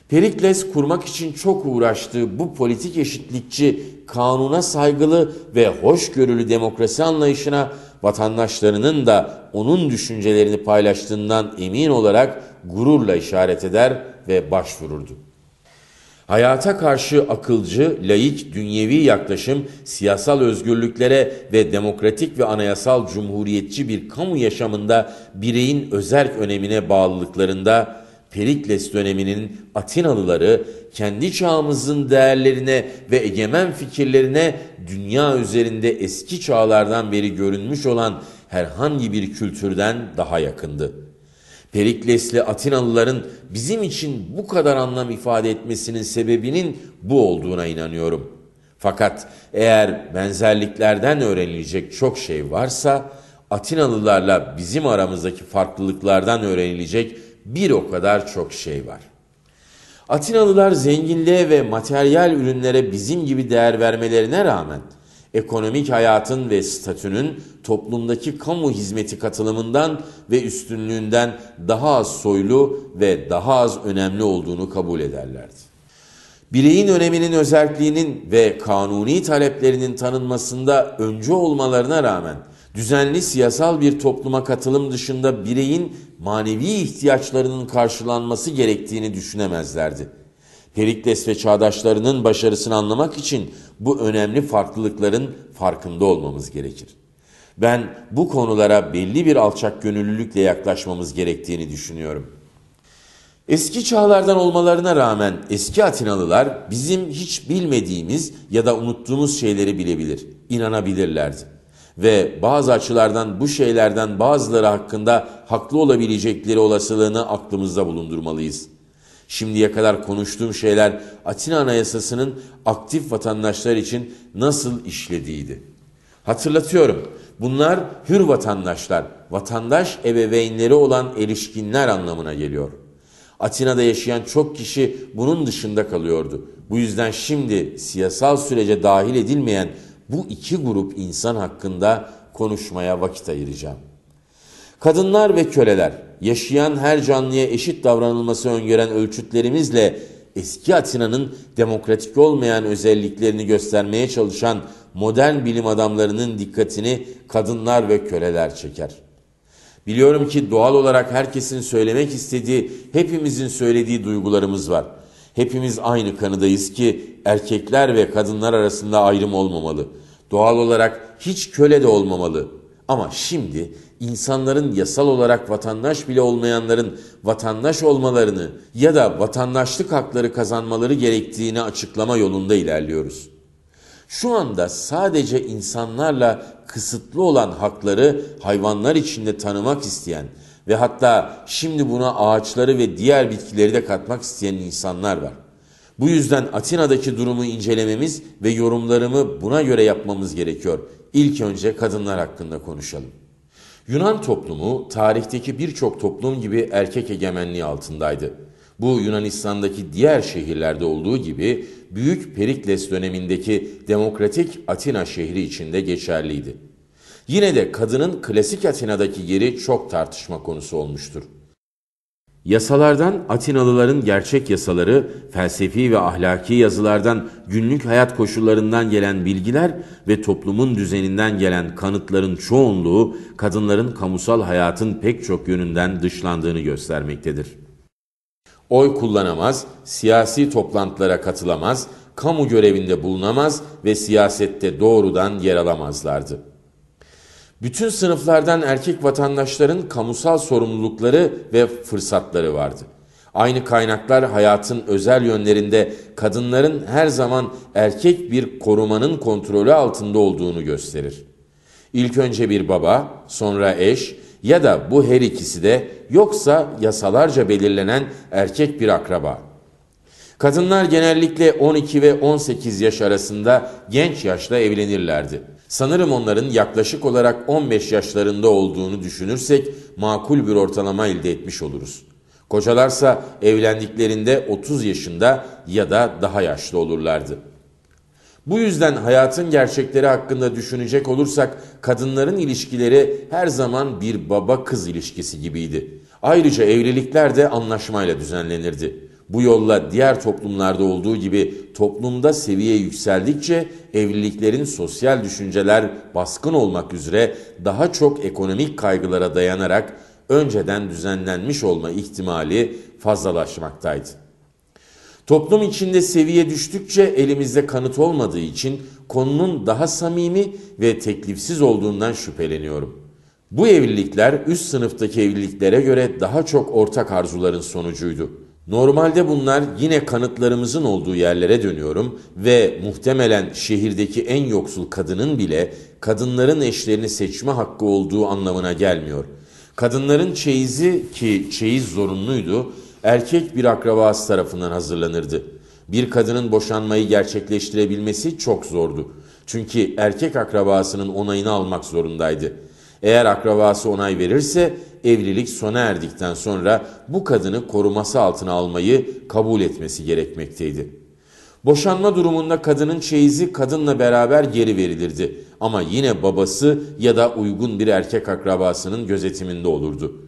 Perikles kurmak için çok uğraştığı bu politik eşitlikçi, kanuna saygılı ve hoşgörülü demokrasi anlayışına vatandaşlarının da onun düşüncelerini paylaştığından emin olarak gururla işaret eder ve başvururdu. Hayata karşı akılcı, laik, dünyevi yaklaşım siyasal özgürlüklere ve demokratik ve anayasal cumhuriyetçi bir kamu yaşamında bireyin özerk önemine bağlılıklarında Perikles döneminin Atinalıları kendi çağımızın değerlerine ve egemen fikirlerine dünya üzerinde eski çağlardan beri görünmüş olan herhangi bir kültürden daha yakındı. Periklesli Atinalıların bizim için bu kadar anlam ifade etmesinin sebebinin bu olduğuna inanıyorum. Fakat eğer benzerliklerden öğrenilecek çok şey varsa Atinalılarla bizim aramızdaki farklılıklardan öğrenilecek bir o kadar çok şey var. Atinalılar zenginliğe ve materyal ürünlere bizim gibi değer vermelerine rağmen ekonomik hayatın ve statünün toplumdaki kamu hizmeti katılımından ve üstünlüğünden daha az soylu ve daha az önemli olduğunu kabul ederlerdi. Bireyin öneminin özelliğinin ve kanuni taleplerinin tanınmasında öncü olmalarına rağmen düzenli siyasal bir topluma katılım dışında bireyin manevi ihtiyaçlarının karşılanması gerektiğini düşünemezlerdi. Perikles ve çağdaşlarının başarısını anlamak için bu önemli farklılıkların farkında olmamız gerekir. Ben bu konulara belli bir alçak gönüllülükle yaklaşmamız gerektiğini düşünüyorum.'' Eski çağlardan olmalarına rağmen eski Atinalılar bizim hiç bilmediğimiz ya da unuttuğumuz şeyleri bilebilir, inanabilirlerdi ve bazı açılardan bu şeylerden bazıları hakkında haklı olabilecekleri olasılığını aklımızda bulundurmalıyız. Şimdiye kadar konuştuğum şeyler Atina Anayasası'nın aktif vatandaşlar için nasıl işlediğiydi. Hatırlatıyorum. Bunlar hür vatandaşlar, vatandaş ebeveynleri olan erişkinler anlamına geliyor. Atina'da yaşayan çok kişi bunun dışında kalıyordu. Bu yüzden şimdi siyasal sürece dahil edilmeyen bu iki grup insan hakkında konuşmaya vakit ayıracağım. Kadınlar ve köleler, yaşayan her canlıya eşit davranılması öngören ölçütlerimizle eski Atina'nın demokratik olmayan özelliklerini göstermeye çalışan modern bilim adamlarının dikkatini kadınlar ve köleler çeker. Biliyorum ki doğal olarak herkesin söylemek istediği, hepimizin söylediği duygularımız var.'' Hepimiz aynı kanıdayız ki erkekler ve kadınlar arasında ayrım olmamalı. Doğal olarak hiç köle de olmamalı. Ama şimdi insanların yasal olarak vatandaş bile olmayanların vatandaş olmalarını ya da vatandaşlık hakları kazanmaları gerektiğini açıklama yolunda ilerliyoruz. Şu anda sadece insanlarla kısıtlı olan hakları hayvanlar içinde tanımak isteyen ve hatta şimdi buna ağaçları ve diğer bitkileri de katmak isteyen insanlar var. Bu yüzden Atina'daki durumu incelememiz ve yorumlarımı buna göre yapmamız gerekiyor. İlk önce kadınlar hakkında konuşalım. Yunan toplumu tarihteki birçok toplum gibi erkek egemenliği altındaydı. Bu Yunanistan'daki diğer şehirlerde olduğu gibi Büyük Perikles dönemindeki demokratik Atina şehri içinde geçerliydi. Yine de kadının klasik Atina'daki yeri çok tartışma konusu olmuştur. Yasalardan Atinalıların gerçek yasaları, felsefi ve ahlaki yazılardan, günlük hayat koşullarından gelen bilgiler ve toplumun düzeninden gelen kanıtların çoğunluğu kadınların kamusal hayatın pek çok yönünden dışlandığını göstermektedir. Oy kullanamaz, siyasi toplantılara katılamaz, kamu görevinde bulunamaz ve siyasette doğrudan yer alamazlardı. Bütün sınıflardan erkek vatandaşların kamusal sorumlulukları ve fırsatları vardı. Aynı kaynaklar hayatın özel yönlerinde kadınların her zaman erkek bir korumanın kontrolü altında olduğunu gösterir. İlk önce bir baba, sonra eş ya da bu her ikisi de yoksa yasalarca belirlenen erkek bir akraba. Kadınlar genellikle 12 ve 18 yaş arasında genç yaşta evlenirlerdi. Sanırım onların yaklaşık olarak 15 yaşlarında olduğunu düşünürsek makul bir ortalama elde etmiş oluruz. Kocalarsa evlendiklerinde 30 yaşında ya da daha yaşlı olurlardı. Bu yüzden hayatın gerçekleri hakkında düşünecek olursak kadınların ilişkileri her zaman bir baba kız ilişkisi gibiydi. Ayrıca evlilikler de anlaşmayla düzenlenirdi. Bu yolla diğer toplumlarda olduğu gibi toplumda seviye yükseldikçe evliliklerin sosyal düşünceler baskın olmak üzere daha çok ekonomik kaygılara dayanarak önceden düzenlenmiş olma ihtimali fazlalaşmaktaydı. Toplum içinde seviye düştükçe elimizde kanıt olmadığı için konunun daha samimi ve teklifsiz olduğundan şüpheleniyorum.'' Bu evlilikler üst sınıftaki evliliklere göre daha çok ortak arzuların sonucuydu. Normalde bunlar yine kanıtlarımızın olduğu yerlere dönüyorum ve muhtemelen şehirdeki en yoksul kadının bile kadınların eşlerini seçme hakkı olduğu anlamına gelmiyor. Kadınların çeyizi ki çeyiz zorunluydu, erkek bir akrabası tarafından hazırlanırdı. Bir kadının boşanmayı gerçekleştirebilmesi çok zordu. Çünkü erkek akrabasının onayını almak zorundaydı. Eğer akrabası onay verirse evlilik sona erdikten sonra bu kadını koruması altına almayı kabul etmesi gerekmekteydi. Boşanma durumunda kadının çeyizi kadınla beraber geri verilirdi ama yine babası ya da uygun bir erkek akrabasının gözetiminde olurdu.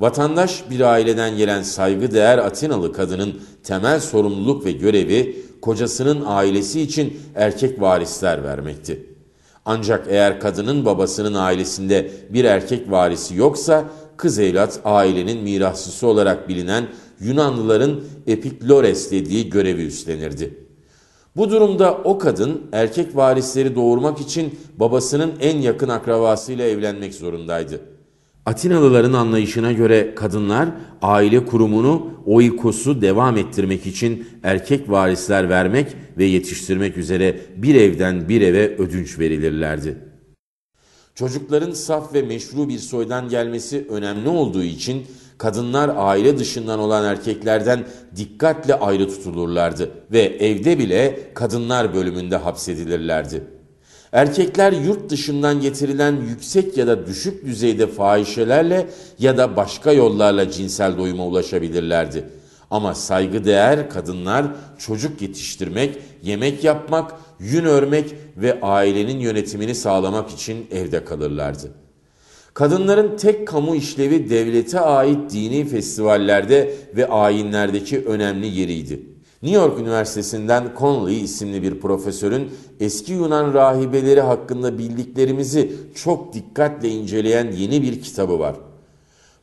Vatandaş bir aileden gelen saygıdeğer Atinalı kadının temel sorumluluk ve görevi kocasının ailesi için erkek varisler vermekti. Ancak eğer kadının babasının ailesinde bir erkek varisi yoksa kız evlat ailenin mirasçısı olarak bilinen Yunanlıların Epiklores dediği görevi üstlenirdi. Bu durumda o kadın erkek varisleri doğurmak için babasının en yakın akrabasıyla evlenmek zorundaydı. Atinalıların anlayışına göre kadınlar aile kurumunu oikosu devam ettirmek için erkek varisler vermek ve yetiştirmek üzere bir evden bir eve ödünç verilirlerdi. Çocukların saf ve meşru bir soydan gelmesi önemli olduğu için kadınlar aile dışından olan erkeklerden dikkatle ayrı tutulurlardı ve evde bile kadınlar bölümünde hapsedilirlerdi. Erkekler yurt dışından getirilen yüksek ya da düşük düzeyde fahişelerle ya da başka yollarla cinsel doyuma ulaşabilirlerdi. Ama saygıdeğer kadınlar çocuk yetiştirmek, yemek yapmak, yün örmek ve ailenin yönetimini sağlamak için evde kalırlardı. Kadınların tek kamu işlevi devlete ait dini festivallerde ve ayinlerdeki önemli yeriydi. New York Üniversitesi'nden Conley isimli bir profesörün eski Yunan rahibeleri hakkında bildiklerimizi çok dikkatle inceleyen yeni bir kitabı var.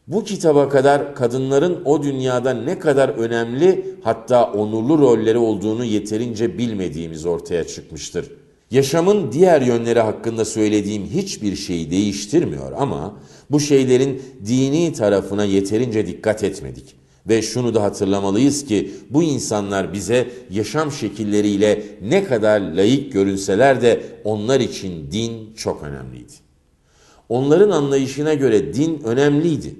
Bu kitaba kadar kadınların o dünyada ne kadar önemli hatta onurlu rolleri olduğunu yeterince bilmediğimiz ortaya çıkmıştır. Yaşamın diğer yönleri hakkında söylediğim hiçbir şeyi değiştirmiyor ama bu şeylerin dini tarafına yeterince dikkat etmedik. Ve şunu da hatırlamalıyız ki bu insanlar bize yaşam şekilleriyle ne kadar layık görünseler de onlar için din çok önemliydi. Onların anlayışına göre din önemliydi.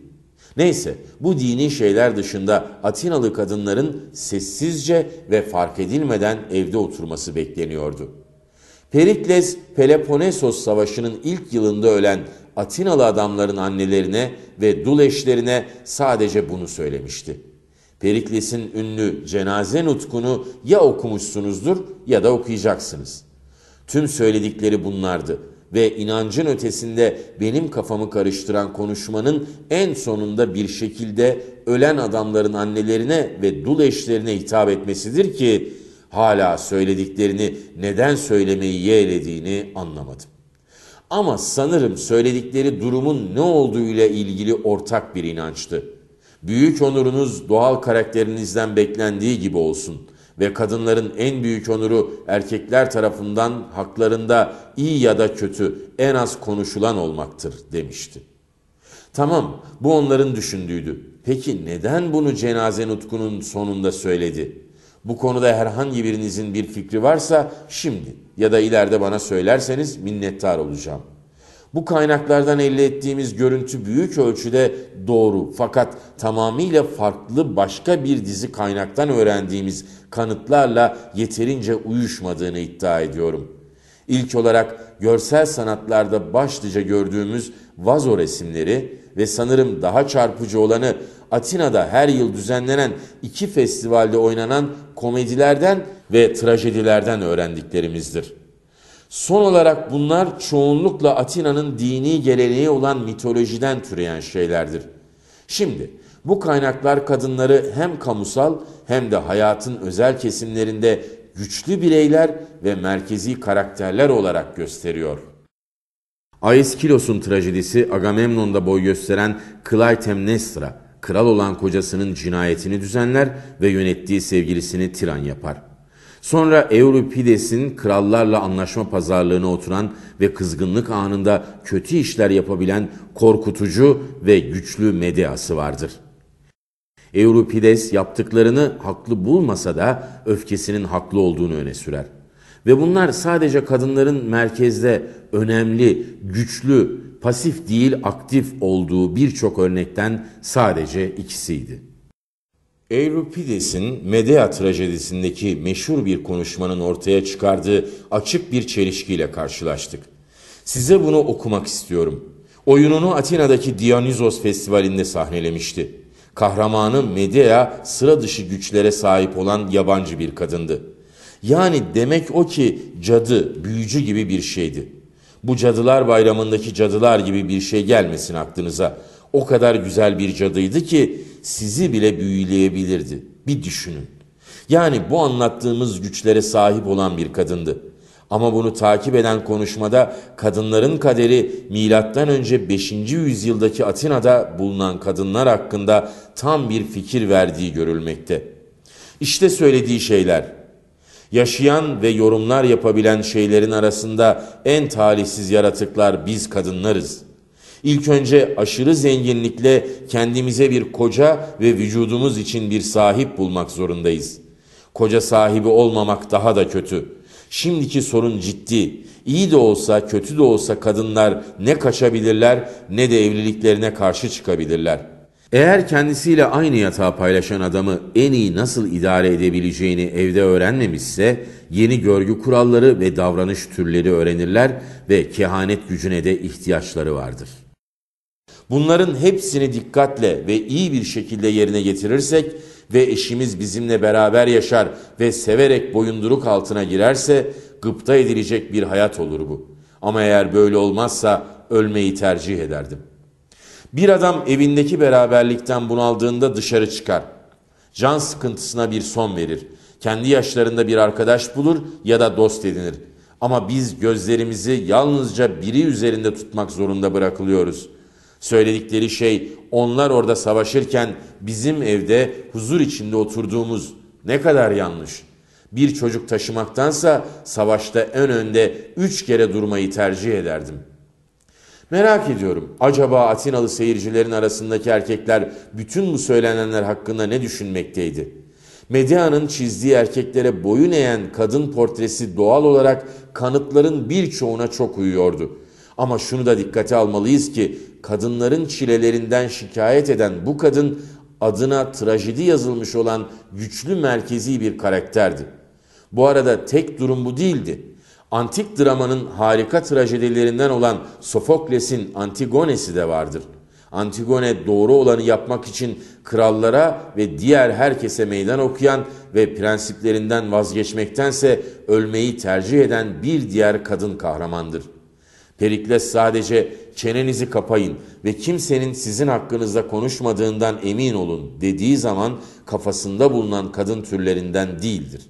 Neyse bu dini şeyler dışında Atinalı kadınların sessizce ve fark edilmeden evde oturması bekleniyordu. Perikles Peloponesos Savaşı'nın ilk yılında ölen Atinalı adamların annelerine ve dul eşlerine sadece bunu söylemişti. Perikles'in ünlü cenaze nutkunu ya okumuşsunuzdur ya da okuyacaksınız. Tüm söyledikleri bunlardı ve inancın ötesinde benim kafamı karıştıran konuşmanın en sonunda bir şekilde ölen adamların annelerine ve dul eşlerine hitap etmesidir ki hala söylediklerini neden söylemeyi yeğlediğini anlamadım. Ama sanırım söyledikleri durumun ne olduğu ile ilgili ortak bir inançtı. Büyük onurunuz doğal karakterinizden beklendiği gibi olsun.'' ve kadınların en büyük onuru erkekler tarafından haklarında iyi ya da kötü en az konuşulan olmaktır demişti. Tamam bu onların düşündüğüydü. Peki neden bunu cenaze nutkunun sonunda söyledi? Bu konuda herhangi birinizin bir fikri varsa şimdi ya da ileride bana söylerseniz minnettar olacağım. Bu kaynaklardan elde ettiğimiz görüntü büyük ölçüde doğru fakat tamamıyla farklı başka bir dizi kaynaktan öğrendiğimiz kanıtlarla yeterince uyuşmadığını iddia ediyorum. İlk olarak görsel sanatlarda başlıca gördüğümüz vazo resimleri ve sanırım daha çarpıcı olanı Atina'da her yıl düzenlenen iki festivalde oynanan komedilerden ve trajedilerden öğrendiklerimizdir. Son olarak bunlar çoğunlukla Atina'nın dini geleneği olan mitolojiden türeyen şeylerdir. Şimdi bu kaynaklar kadınları hem kamusal hem de hayatın özel kesimlerinde güçlü bireyler ve merkezi karakterler olarak gösteriyor. Aeskilos'un trajedisi Agamemnon'da boy gösteren Clytemnestra, kral olan kocasının cinayetini düzenler ve yönettiği sevgilisini tiran yapar. Sonra Euripides'in krallarla anlaşma pazarlığına oturan ve kızgınlık anında kötü işler yapabilen korkutucu ve güçlü medyası vardır. Euripides yaptıklarını haklı bulmasa da öfkesinin haklı olduğunu öne sürer. Ve bunlar sadece kadınların merkezde önemli, güçlü, pasif değil aktif olduğu birçok örnekten sadece ikisiydi. Euripides'in Medea trajedisindeki meşhur bir konuşmanın ortaya çıkardığı açık bir çelişkiyle karşılaştık. Size bunu okumak istiyorum. Oyununu Atina'daki Dionysos Festivali'nde sahnelemişti. Kahramanı Medea sıra dışı güçlere sahip olan yabancı bir kadındı. Yani demek o ki cadı, büyücü gibi bir şeydi. Bu cadılar bayramındaki cadılar gibi bir şey gelmesin aklınıza. O kadar güzel bir cadıydı ki sizi bile büyüleyebilirdi. Bir düşünün. Yani bu anlattığımız güçlere sahip olan bir kadındı. Ama bunu takip eden konuşmada kadınların kaderi milattan önce 5. yüzyıldaki Atina'da bulunan kadınlar hakkında tam bir fikir verdiği görülmekte. İşte söylediği şeyler. Yaşayan ve yorumlar yapabilen şeylerin arasında en talihsiz yaratıklar biz kadınlarız. İlk önce aşırı zenginlikle kendimize bir koca ve vücudumuz için bir sahip bulmak zorundayız. Koca sahibi olmamak daha da kötü. Şimdiki sorun ciddi. İyi de olsa, kötü de olsa kadınlar ne kaçabilirler ne de evliliklerine karşı çıkabilirler. Eğer kendisiyle aynı yatağı paylaşan adamı en iyi nasıl idare edebileceğini evde öğrenmemişse yeni görgü kuralları ve davranış türleri öğrenirler ve kehanet gücüne de ihtiyaçları vardır.'' Bunların hepsini dikkatle ve iyi bir şekilde yerine getirirsek ve eşimiz bizimle beraber yaşar ve severek boyunduruk altına girerse gıpta edilecek bir hayat olur bu. Ama eğer böyle olmazsa ölmeyi tercih ederdim. Bir adam evindeki beraberlikten bunaldığında dışarı çıkar. Can sıkıntısına bir son verir. Kendi yaşlarında bir arkadaş bulur ya da dost edinir. Ama biz gözlerimizi yalnızca biri üzerinde tutmak zorunda bırakılıyoruz. Söyledikleri şey onlar orada savaşırken bizim evde huzur içinde oturduğumuz ne kadar yanlış. Bir çocuk taşımaktansa savaşta en önde üç kere durmayı tercih ederdim. Merak ediyorum acaba Atinalı seyircilerin arasındaki erkekler bütün bu söylenenler hakkında ne düşünmekteydi?'' Medya'nın çizdiği erkeklere boyun eğen kadın portresi doğal olarak kanıtların birçoğuna çok uyuyordu. Ama şunu da dikkate almalıyız ki kadınların çilelerinden şikayet eden bu kadın adına trajedi yazılmış olan güçlü merkezi bir karakterdi. Bu arada tek durum bu değildi. Antik dramanın harika trajedilerinden olan Sofokles'in Antigone'si de vardır. Antigone doğru olanı yapmak için krallara ve diğer herkese meydan okuyan ve prensiplerinden vazgeçmektense ölmeyi tercih eden bir diğer kadın kahramandır. Perikles sadece çenenizi kapayın ve kimsenin sizin hakkınızda konuşmadığından emin olun dediği zaman kafasında bulunan kadın türlerinden değildir.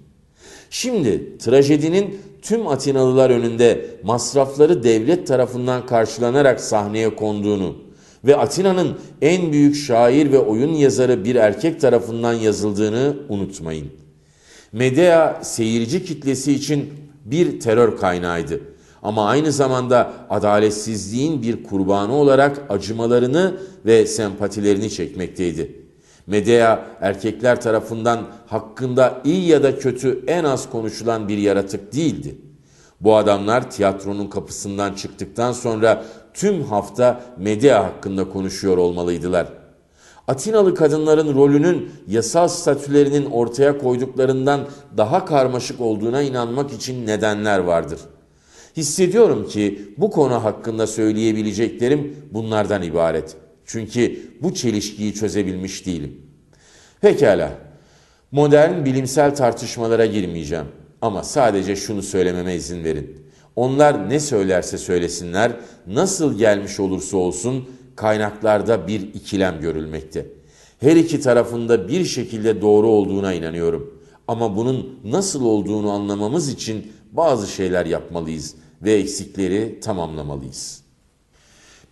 Şimdi trajedinin tüm Atinalılar önünde masrafları devlet tarafından karşılanarak sahneye konduğunu ve Atina'nın en büyük şair ve oyun yazarı bir erkek tarafından yazıldığını unutmayın. Medea seyirci kitlesi için bir terör kaynağıydı ama aynı zamanda adaletsizliğin bir kurbanı olarak acımalarını ve sempatilerini çekmekteydi. Medea erkekler tarafından hakkında iyi ya da kötü en az konuşulan bir yaratık değildi. Bu adamlar tiyatronun kapısından çıktıktan sonra tüm hafta Medea hakkında konuşuyor olmalıydılar. Atinalı kadınların rolünün yasal statülerinin ortaya koyduklarından daha karmaşık olduğuna inanmak için nedenler vardır.'' Hissediyorum ki bu konu hakkında söyleyebileceklerim bunlardan ibaret. Çünkü bu çelişkiyi çözebilmiş değilim. Pekala. Modern bilimsel tartışmalara girmeyeceğim ama sadece şunu söylememe izin verin. Onlar ne söylerse söylesinler, nasıl gelmiş olursa olsun kaynaklarda bir ikilem görülmekte. Her iki tarafında bir şekilde doğru olduğuna inanıyorum. Ama bunun nasıl olduğunu anlamamız için bazı şeyler yapmalıyız ve eksikleri tamamlamalıyız.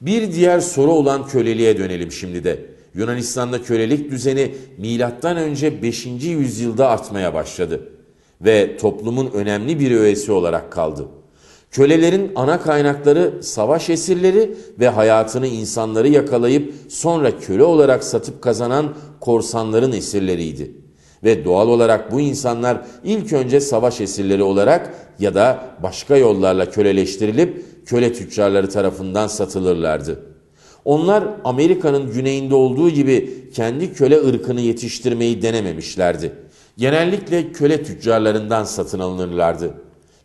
Bir diğer soru olan köleliğe dönelim şimdi de. Yunanistan'da kölelik düzeni milattan önce 5. yüzyılda artmaya başladı ve toplumun önemli bir öğesi olarak kaldı. Kölelerin ana kaynakları savaş esirleri ve hayatını insanları yakalayıp sonra köle olarak satıp kazanan korsanların esirleriydi. Ve doğal olarak bu insanlar ilk önce savaş esirleri olarak ya da başka yollarla köleleştirilip köle tüccarları tarafından satılırlardı. Onlar Amerika'nın güneyinde olduğu gibi kendi köle ırkını yetiştirmeyi denememişlerdi. Genellikle köle tüccarlarından satın alınırlardı.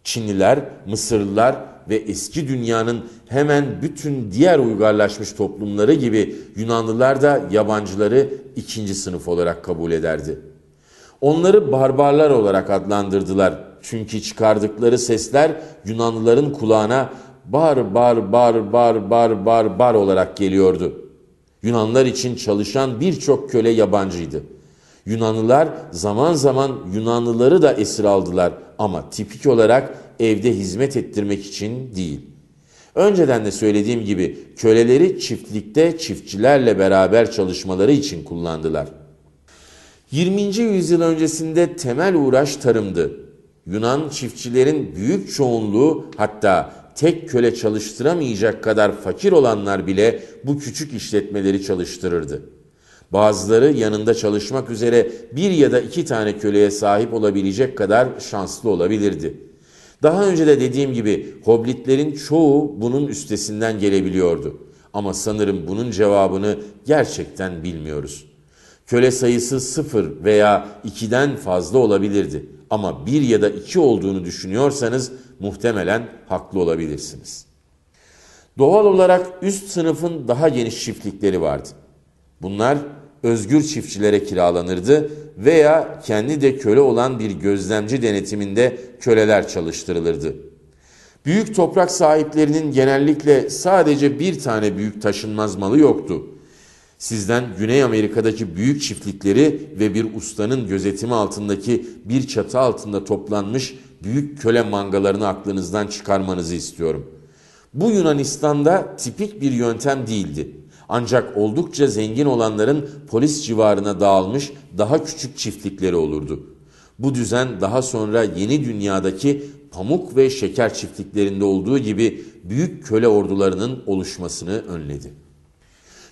Çinliler, Mısırlılar ve eski dünyanın hemen bütün diğer uygarlaşmış toplumları gibi Yunanlılar da yabancıları ikinci sınıf olarak kabul ederdi. Onları barbarlar olarak adlandırdılar. Çünkü çıkardıkları sesler Yunanlıların kulağına bar bar bar bar bar bar bar olarak geliyordu. Yunanlar için çalışan birçok köle yabancıydı. Yunanlılar zaman zaman Yunanlıları da esir aldılar ama tipik olarak evde hizmet ettirmek için değil. Önceden de söylediğim gibi köleleri çiftlikte çiftçilerle beraber çalışmaları için kullandılar. 20. yüzyıl öncesinde temel uğraş tarımdı. Yunan çiftçilerin büyük çoğunluğu hatta tek köle çalıştıramayacak kadar fakir olanlar bile bu küçük işletmeleri çalıştırırdı. Bazıları yanında çalışmak üzere bir ya da iki tane köleye sahip olabilecek kadar şanslı olabilirdi. Daha önce de dediğim gibi hoblitlerin çoğu bunun üstesinden gelebiliyordu. Ama sanırım bunun cevabını gerçekten bilmiyoruz. Köle sayısı sıfır veya ikiden fazla olabilirdi.'' ama bir ya da iki olduğunu düşünüyorsanız muhtemelen haklı olabilirsiniz. Doğal olarak üst sınıfın daha geniş çiftlikleri vardı. Bunlar özgür çiftçilere kiralanırdı veya kendi de köle olan bir gözlemci denetiminde köleler çalıştırılırdı. Büyük toprak sahiplerinin genellikle sadece bir tane büyük taşınmaz malı yoktu. Sizden Güney Amerika'daki büyük çiftlikleri ve bir ustanın gözetimi altındaki bir çatı altında toplanmış büyük köle mangalarını aklınızdan çıkarmanızı istiyorum. Bu Yunanistan'da tipik bir yöntem değildi. Ancak oldukça zengin olanların polis civarına dağılmış daha küçük çiftlikleri olurdu. Bu düzen daha sonra yeni dünyadaki pamuk ve şeker çiftliklerinde olduğu gibi büyük köle ordularının oluşmasını önledi.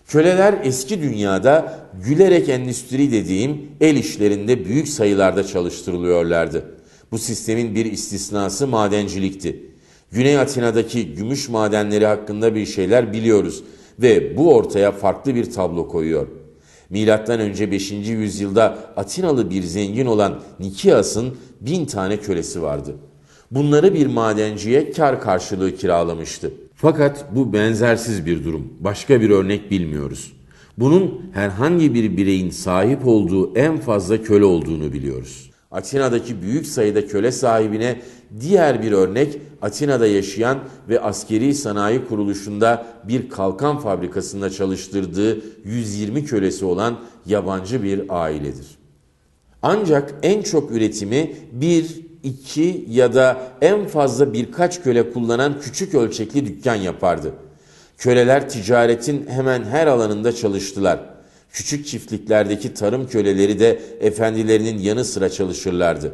Köleler eski dünyada gülerek endüstri dediğim el işlerinde büyük sayılarda çalıştırılıyorlardı. Bu sistemin bir istisnası madencilikti. Güney Atina'daki gümüş madenleri hakkında bir şeyler biliyoruz ve bu ortaya farklı bir tablo koyuyor. Milattan önce 5. yüzyılda Atinalı bir zengin olan Nikias'ın 1000 tane kölesi vardı. Bunları bir madenciye kar karşılığı kiralamıştı. Fakat bu benzersiz bir durum. Başka bir örnek bilmiyoruz. Bunun herhangi bir bireyin sahip olduğu en fazla köle olduğunu biliyoruz. Atina'daki büyük sayıda köle sahibine diğer bir örnek Atina'da yaşayan ve askeri sanayi kuruluşunda bir kalkan fabrikasında çalıştırdığı 120 kölesi olan yabancı bir ailedir. Ancak en çok üretimi bir iki ya da en fazla birkaç köle kullanan küçük ölçekli dükkan yapardı. Köleler ticaretin hemen her alanında çalıştılar. Küçük çiftliklerdeki tarım köleleri de efendilerinin yanı sıra çalışırlardı.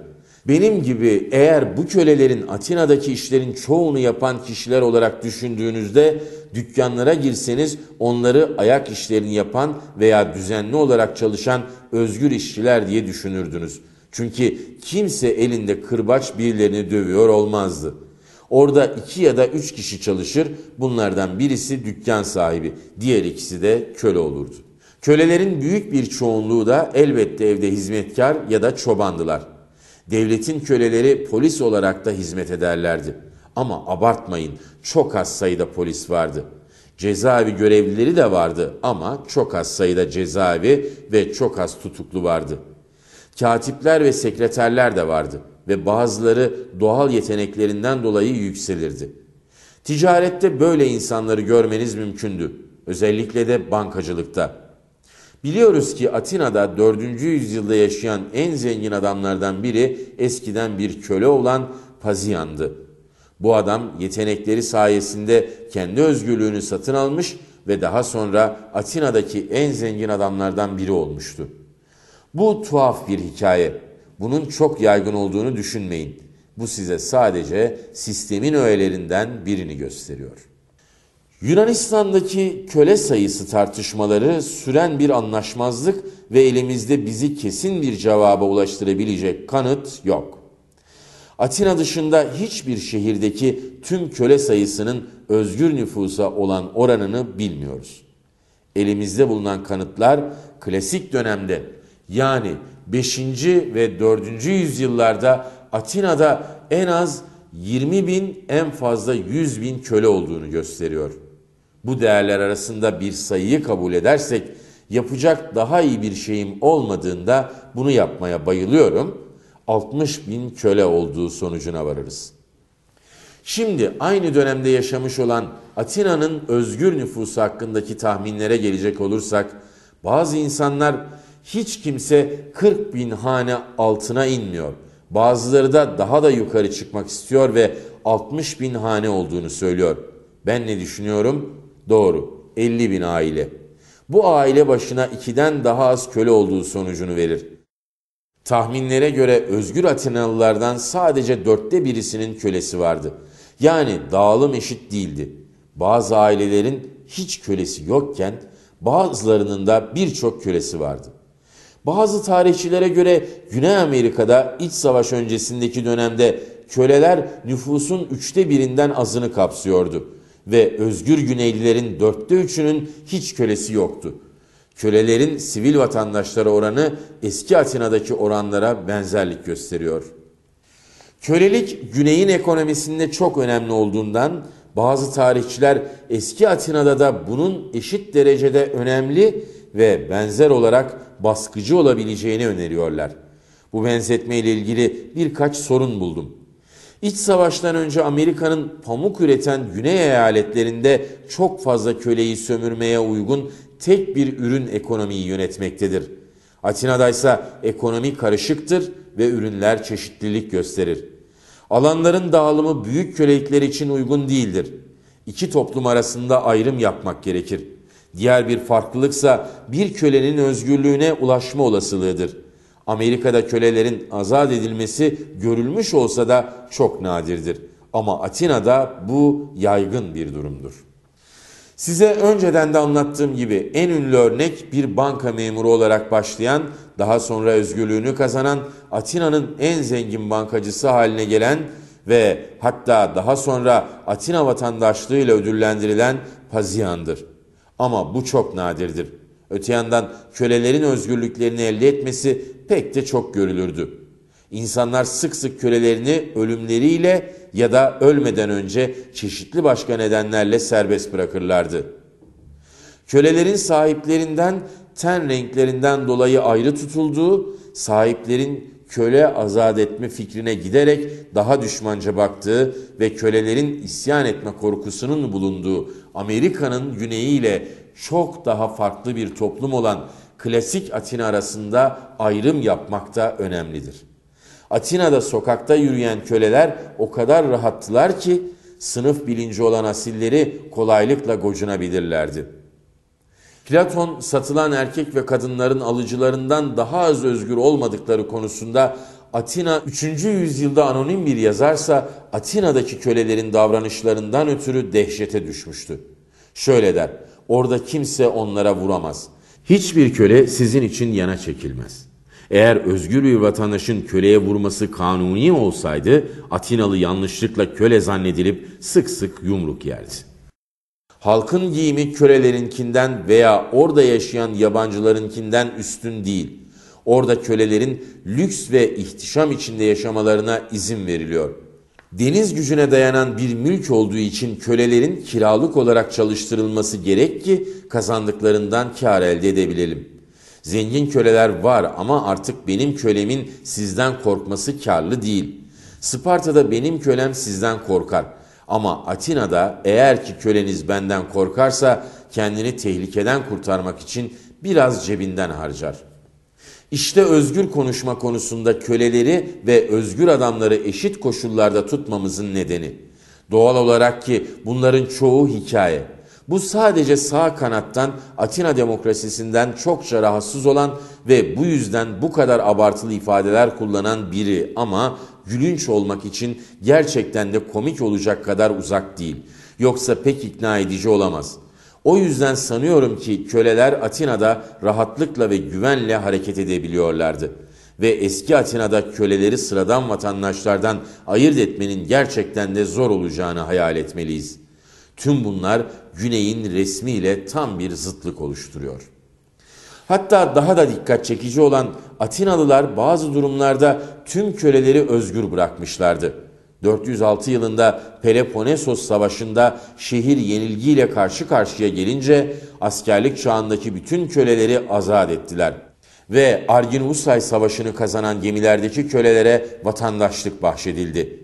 Benim gibi eğer bu kölelerin Atina'daki işlerin çoğunu yapan kişiler olarak düşündüğünüzde dükkanlara girseniz onları ayak işlerini yapan veya düzenli olarak çalışan özgür işçiler diye düşünürdünüz.'' Çünkü kimse elinde kırbaç birilerini dövüyor olmazdı. Orada iki ya da üç kişi çalışır, bunlardan birisi dükkan sahibi, diğer ikisi de köle olurdu. Kölelerin büyük bir çoğunluğu da elbette evde hizmetkar ya da çobandılar. Devletin köleleri polis olarak da hizmet ederlerdi. Ama abartmayın, çok az sayıda polis vardı. Cezaevi görevlileri de vardı ama çok az sayıda cezaevi ve çok az tutuklu vardı.'' Katipler ve sekreterler de vardı ve bazıları doğal yeteneklerinden dolayı yükselirdi. Ticarette böyle insanları görmeniz mümkündü. Özellikle de bankacılıkta. Biliyoruz ki Atina'da 4. yüzyılda yaşayan en zengin adamlardan biri eskiden bir köle olan Paziyan'dı. Bu adam yetenekleri sayesinde kendi özgürlüğünü satın almış ve daha sonra Atina'daki en zengin adamlardan biri olmuştu. Bu tuhaf bir hikaye. Bunun çok yaygın olduğunu düşünmeyin. Bu size sadece sistemin öğelerinden birini gösteriyor. Yunanistan'daki köle sayısı tartışmaları süren bir anlaşmazlık ve elimizde bizi kesin bir cevaba ulaştırabilecek kanıt yok. Atina dışında hiçbir şehirdeki tüm köle sayısının özgür nüfusa olan oranını bilmiyoruz. Elimizde bulunan kanıtlar klasik dönemde yani 5. ve 4. yüzyıllarda Atina'da en az 20 bin en fazla 100 bin köle olduğunu gösteriyor. Bu değerler arasında bir sayıyı kabul edersek yapacak daha iyi bir şeyim olmadığında bunu yapmaya bayılıyorum. 60 bin köle olduğu sonucuna varırız. Şimdi aynı dönemde yaşamış olan Atina'nın özgür nüfusu hakkındaki tahminlere gelecek olursak bazı insanlar hiç kimse 40 bin hane altına inmiyor. Bazıları da daha da yukarı çıkmak istiyor ve 60 bin hane olduğunu söylüyor. Ben ne düşünüyorum? Doğru, 50 bin aile. Bu aile başına ikiden daha az köle olduğu sonucunu verir. Tahminlere göre özgür Atinalılardan sadece dörtte birisinin kölesi vardı. Yani dağılım eşit değildi. Bazı ailelerin hiç kölesi yokken bazılarının da birçok kölesi vardı. Bazı tarihçilere göre Güney Amerika'da iç savaş öncesindeki dönemde köleler nüfusun üçte birinden azını kapsıyordu ve özgür Güneylilerin dörtte üçünün hiç kölesi yoktu. Kölelerin sivil vatandaşlara oranı eski Atina'daki oranlara benzerlik gösteriyor. Kölelik Güney'in ekonomisinde çok önemli olduğundan bazı tarihçiler eski Atina'da da bunun eşit derecede önemli ve benzer olarak baskıcı olabileceğini öneriyorlar. Bu benzetme ile ilgili birkaç sorun buldum. İç savaştan önce Amerika'nın pamuk üreten güney eyaletlerinde çok fazla köleyi sömürmeye uygun tek bir ürün ekonomiyi yönetmektedir. Atina'da ise ekonomi karışıktır ve ürünler çeşitlilik gösterir. Alanların dağılımı büyük kölelikler için uygun değildir. İki toplum arasında ayrım yapmak gerekir.'' Diğer bir farklılıksa bir kölenin özgürlüğüne ulaşma olasılığıdır. Amerika'da kölelerin azat edilmesi görülmüş olsa da çok nadirdir. Ama Atina'da bu yaygın bir durumdur. Size önceden de anlattığım gibi en ünlü örnek bir banka memuru olarak başlayan, daha sonra özgürlüğünü kazanan Atina'nın en zengin bankacısı haline gelen ve hatta daha sonra Atina vatandaşlığıyla ödüllendirilen Paziyan'dır. Ama bu çok nadirdir. Öte yandan kölelerin özgürlüklerini elde etmesi pek de çok görülürdü. İnsanlar sık sık kölelerini ölümleriyle ya da ölmeden önce çeşitli başka nedenlerle serbest bırakırlardı. Kölelerin sahiplerinden ten renklerinden dolayı ayrı tutulduğu, sahiplerin köle azat etme fikrine giderek daha düşmanca baktığı ve kölelerin isyan etme korkusunun bulunduğu Amerika'nın güneyiyle çok daha farklı bir toplum olan klasik Atina arasında ayrım yapmak da önemlidir. Atina'da sokakta yürüyen köleler o kadar rahattılar ki sınıf bilinci olan asilleri kolaylıkla gocunabilirlerdi.'' Platon satılan erkek ve kadınların alıcılarından daha az özgür olmadıkları konusunda Atina 3. yüzyılda anonim bir yazarsa Atina'daki kölelerin davranışlarından ötürü dehşete düşmüştü. Şöyle der, orada kimse onlara vuramaz. Hiçbir köle sizin için yana çekilmez. Eğer özgür bir vatandaşın köleye vurması kanuni olsaydı Atinalı yanlışlıkla köle zannedilip sık sık yumruk yerdi. Halkın giyimi kölelerinkinden veya orada yaşayan yabancılarınkinden üstün değil. Orada kölelerin lüks ve ihtişam içinde yaşamalarına izin veriliyor. Deniz gücüne dayanan bir mülk olduğu için kölelerin kiralık olarak çalıştırılması gerek ki kazandıklarından kar elde edebilelim. Zengin köleler var ama artık benim kölemin sizden korkması karlı değil. Sparta'da benim kölem sizden korkar.'' Ama Atina'da eğer ki köleniz benden korkarsa kendini tehlikeden kurtarmak için biraz cebinden harcar. İşte özgür konuşma konusunda köleleri ve özgür adamları eşit koşullarda tutmamızın nedeni. Doğal olarak ki bunların çoğu hikaye. Bu sadece sağ kanattan Atina demokrasisinden çokça rahatsız olan ve bu yüzden bu kadar abartılı ifadeler kullanan biri ama gülünç olmak için gerçekten de komik olacak kadar uzak değil. Yoksa pek ikna edici olamaz. O yüzden sanıyorum ki köleler Atina'da rahatlıkla ve güvenle hareket edebiliyorlardı. Ve eski Atina'da köleleri sıradan vatandaşlardan ayırt etmenin gerçekten de zor olacağını hayal etmeliyiz. Tüm bunlar Güney'in resmiyle tam bir zıtlık oluşturuyor. Hatta daha da dikkat çekici olan Atinalılar bazı durumlarda tüm köleleri özgür bırakmışlardı. 406 yılında Peloponnesos Savaşı'nda şehir yenilgiyle karşı karşıya gelince askerlik çağındaki bütün köleleri azat ettiler ve Arginusay Savaşı'nı kazanan gemilerdeki kölelere vatandaşlık bahşedildi.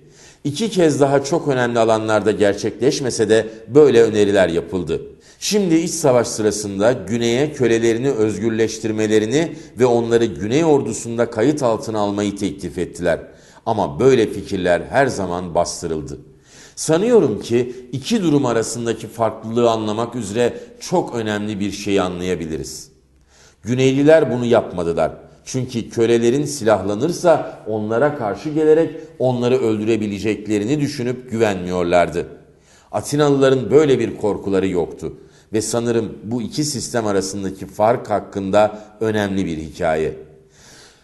İki kez daha çok önemli alanlarda gerçekleşmese de böyle öneriler yapıldı. Şimdi iç savaş sırasında güneye kölelerini özgürleştirmelerini ve onları güney ordusunda kayıt altına almayı teklif ettiler. Ama böyle fikirler her zaman bastırıldı. Sanıyorum ki iki durum arasındaki farklılığı anlamak üzere çok önemli bir şeyi anlayabiliriz. Güneyliler bunu yapmadılar. Çünkü kölelerin silahlanırsa onlara karşı gelerek onları öldürebileceklerini düşünüp güvenmiyorlardı. Atinalıların böyle bir korkuları yoktu ve sanırım bu iki sistem arasındaki fark hakkında önemli bir hikaye.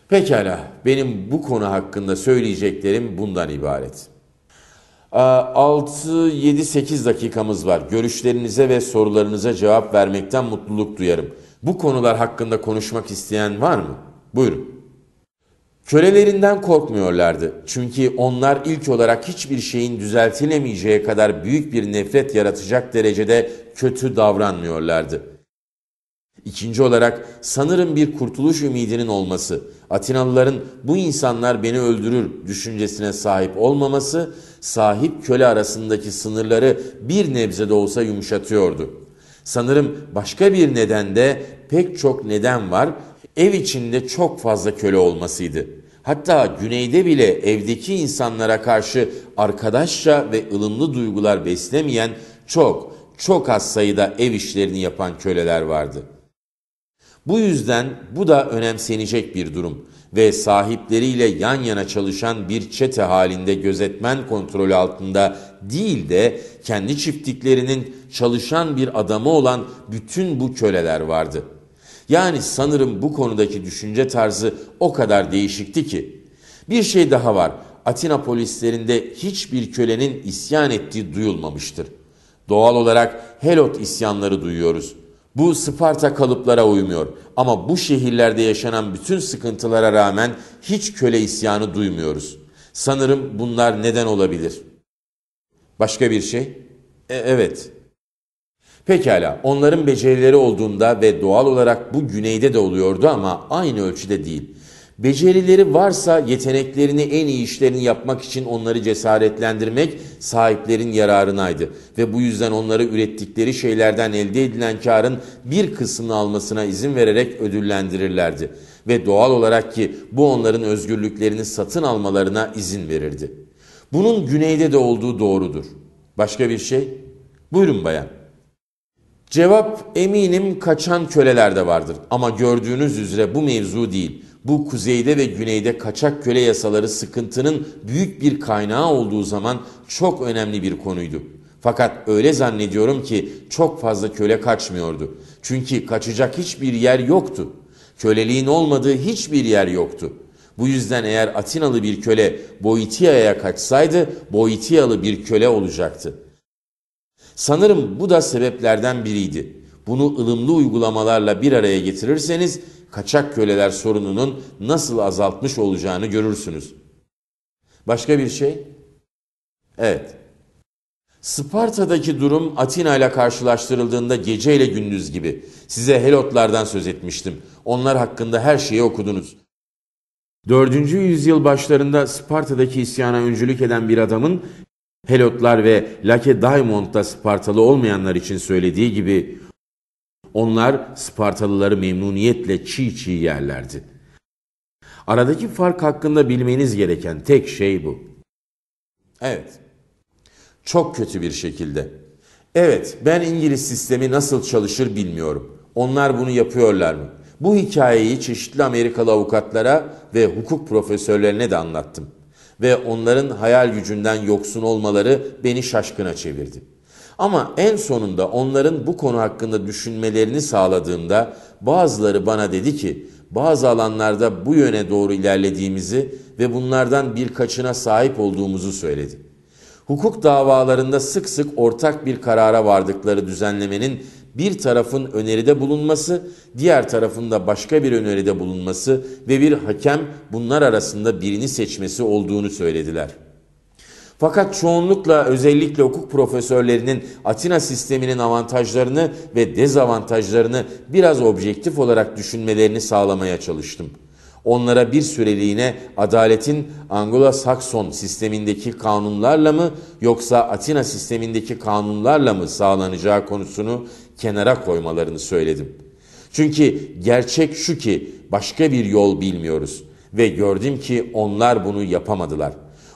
Pekala, benim bu konu hakkında söyleyeceklerim bundan ibaret. 6-7-8 dakikamız var. Görüşlerinize ve sorularınıza cevap vermekten mutluluk duyarım. Bu konular hakkında konuşmak isteyen var mı? Buyurun. Kölelerinden korkmuyorlardı. Çünkü onlar ilk olarak hiçbir şeyin düzeltilemeyeceği kadar büyük bir nefret yaratacak derecede kötü davranmıyorlardı. İkinci olarak sanırım bir kurtuluş ümidinin olması, Atinalıların bu insanlar beni öldürür düşüncesine sahip olmaması, sahip köle arasındaki sınırları bir nebze de olsa yumuşatıyordu. Sanırım başka bir neden de pek çok neden var ev içinde çok fazla köle olmasıydı. Hatta güneyde bile evdeki insanlara karşı arkadaşça ve ılımlı duygular beslemeyen çok, çok az sayıda ev işlerini yapan köleler vardı. Bu yüzden bu da önemsenecek bir durum ve sahipleriyle yan yana çalışan bir çete halinde gözetmen kontrolü altında değil de kendi çiftliklerinin çalışan bir adamı olan bütün bu köleler vardı.'' Yani sanırım bu konudaki düşünce tarzı o kadar değişikti ki. Bir şey daha var. Atina polislerinde hiçbir kölenin isyan ettiği duyulmamıştır. Doğal olarak Helot isyanları duyuyoruz. Bu Sparta kalıplara uymuyor ama bu şehirlerde yaşanan bütün sıkıntılara rağmen hiç köle isyanı duymuyoruz. Sanırım bunlar neden olabilir. Başka bir şey? E, evet. Pekala onların becerileri olduğunda ve doğal olarak bu güneyde de oluyordu ama aynı ölçüde değil. Becerileri varsa yeteneklerini en iyi işlerini yapmak için onları cesaretlendirmek sahiplerin yararınaydı. Ve bu yüzden onları ürettikleri şeylerden elde edilen karın bir kısmını almasına izin vererek ödüllendirirlerdi. Ve doğal olarak ki bu onların özgürlüklerini satın almalarına izin verirdi. Bunun güneyde de olduğu doğrudur. Başka bir şey? Buyurun bayan. Cevap eminim kaçan köleler de vardır ama gördüğünüz üzere bu mevzu değil. Bu kuzeyde ve güneyde kaçak köle yasaları sıkıntının büyük bir kaynağı olduğu zaman çok önemli bir konuydu. Fakat öyle zannediyorum ki çok fazla köle kaçmıyordu. Çünkü kaçacak hiçbir yer yoktu. Köleliğin olmadığı hiçbir yer yoktu. Bu yüzden eğer Atinalı bir köle Boitia'ya kaçsaydı Boitialı bir köle olacaktı. Sanırım bu da sebeplerden biriydi. Bunu ılımlı uygulamalarla bir araya getirirseniz kaçak köleler sorununun nasıl azaltmış olacağını görürsünüz. Başka bir şey? Evet. Sparta'daki durum Atina ile karşılaştırıldığında gece ile gündüz gibi. Size Helotlardan söz etmiştim. Onlar hakkında her şeyi okudunuz. 4. yüzyıl başlarında Sparta'daki isyana öncülük eden bir adamın Helotlar ve Lake Diamond'da Spartalı olmayanlar için söylediği gibi onlar Spartalıları memnuniyetle çiğ çiğ yerlerdi. Aradaki fark hakkında bilmeniz gereken tek şey bu. Evet. Çok kötü bir şekilde. Evet, ben İngiliz sistemi nasıl çalışır bilmiyorum. Onlar bunu yapıyorlar mı? Bu hikayeyi çeşitli Amerikalı avukatlara ve hukuk profesörlerine de anlattım ve onların hayal gücünden yoksun olmaları beni şaşkına çevirdi. Ama en sonunda onların bu konu hakkında düşünmelerini sağladığımda bazıları bana dedi ki bazı alanlarda bu yöne doğru ilerlediğimizi ve bunlardan birkaçına sahip olduğumuzu söyledi. Hukuk davalarında sık sık ortak bir karara vardıkları düzenlemenin bir tarafın öneride bulunması, diğer tarafın da başka bir öneride bulunması ve bir hakem bunlar arasında birini seçmesi olduğunu söylediler. Fakat çoğunlukla özellikle hukuk profesörlerinin Atina sisteminin avantajlarını ve dezavantajlarını biraz objektif olarak düşünmelerini sağlamaya çalıştım. Onlara bir süreliğine adaletin Anglo-Sakson sistemindeki kanunlarla mı yoksa Atina sistemindeki kanunlarla mı sağlanacağı konusunu kenara koymalarını söyledim. Çünkü gerçek şu ki başka bir yol bilmiyoruz ve gördüm ki onlar bunu yapamadılar.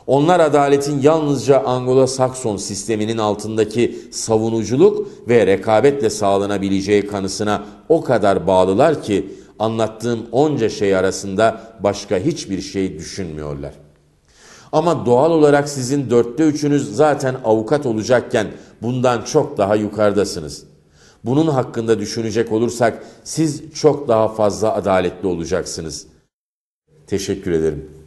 Onlar adaletin yalnızca Anglo-Sakson sisteminin altındaki savunuculuk ve rekabetle sağlanabileceği kanısına o kadar bağlılar ki anlattığım onca şey arasında başka hiçbir şey düşünmüyorlar. Ama doğal olarak sizin dörtte üçünüz zaten avukat olacakken bundan çok daha yukarıdasınız.'' Bunun hakkında düşünecek olursak siz çok daha fazla adaletli olacaksınız. Teşekkür ederim.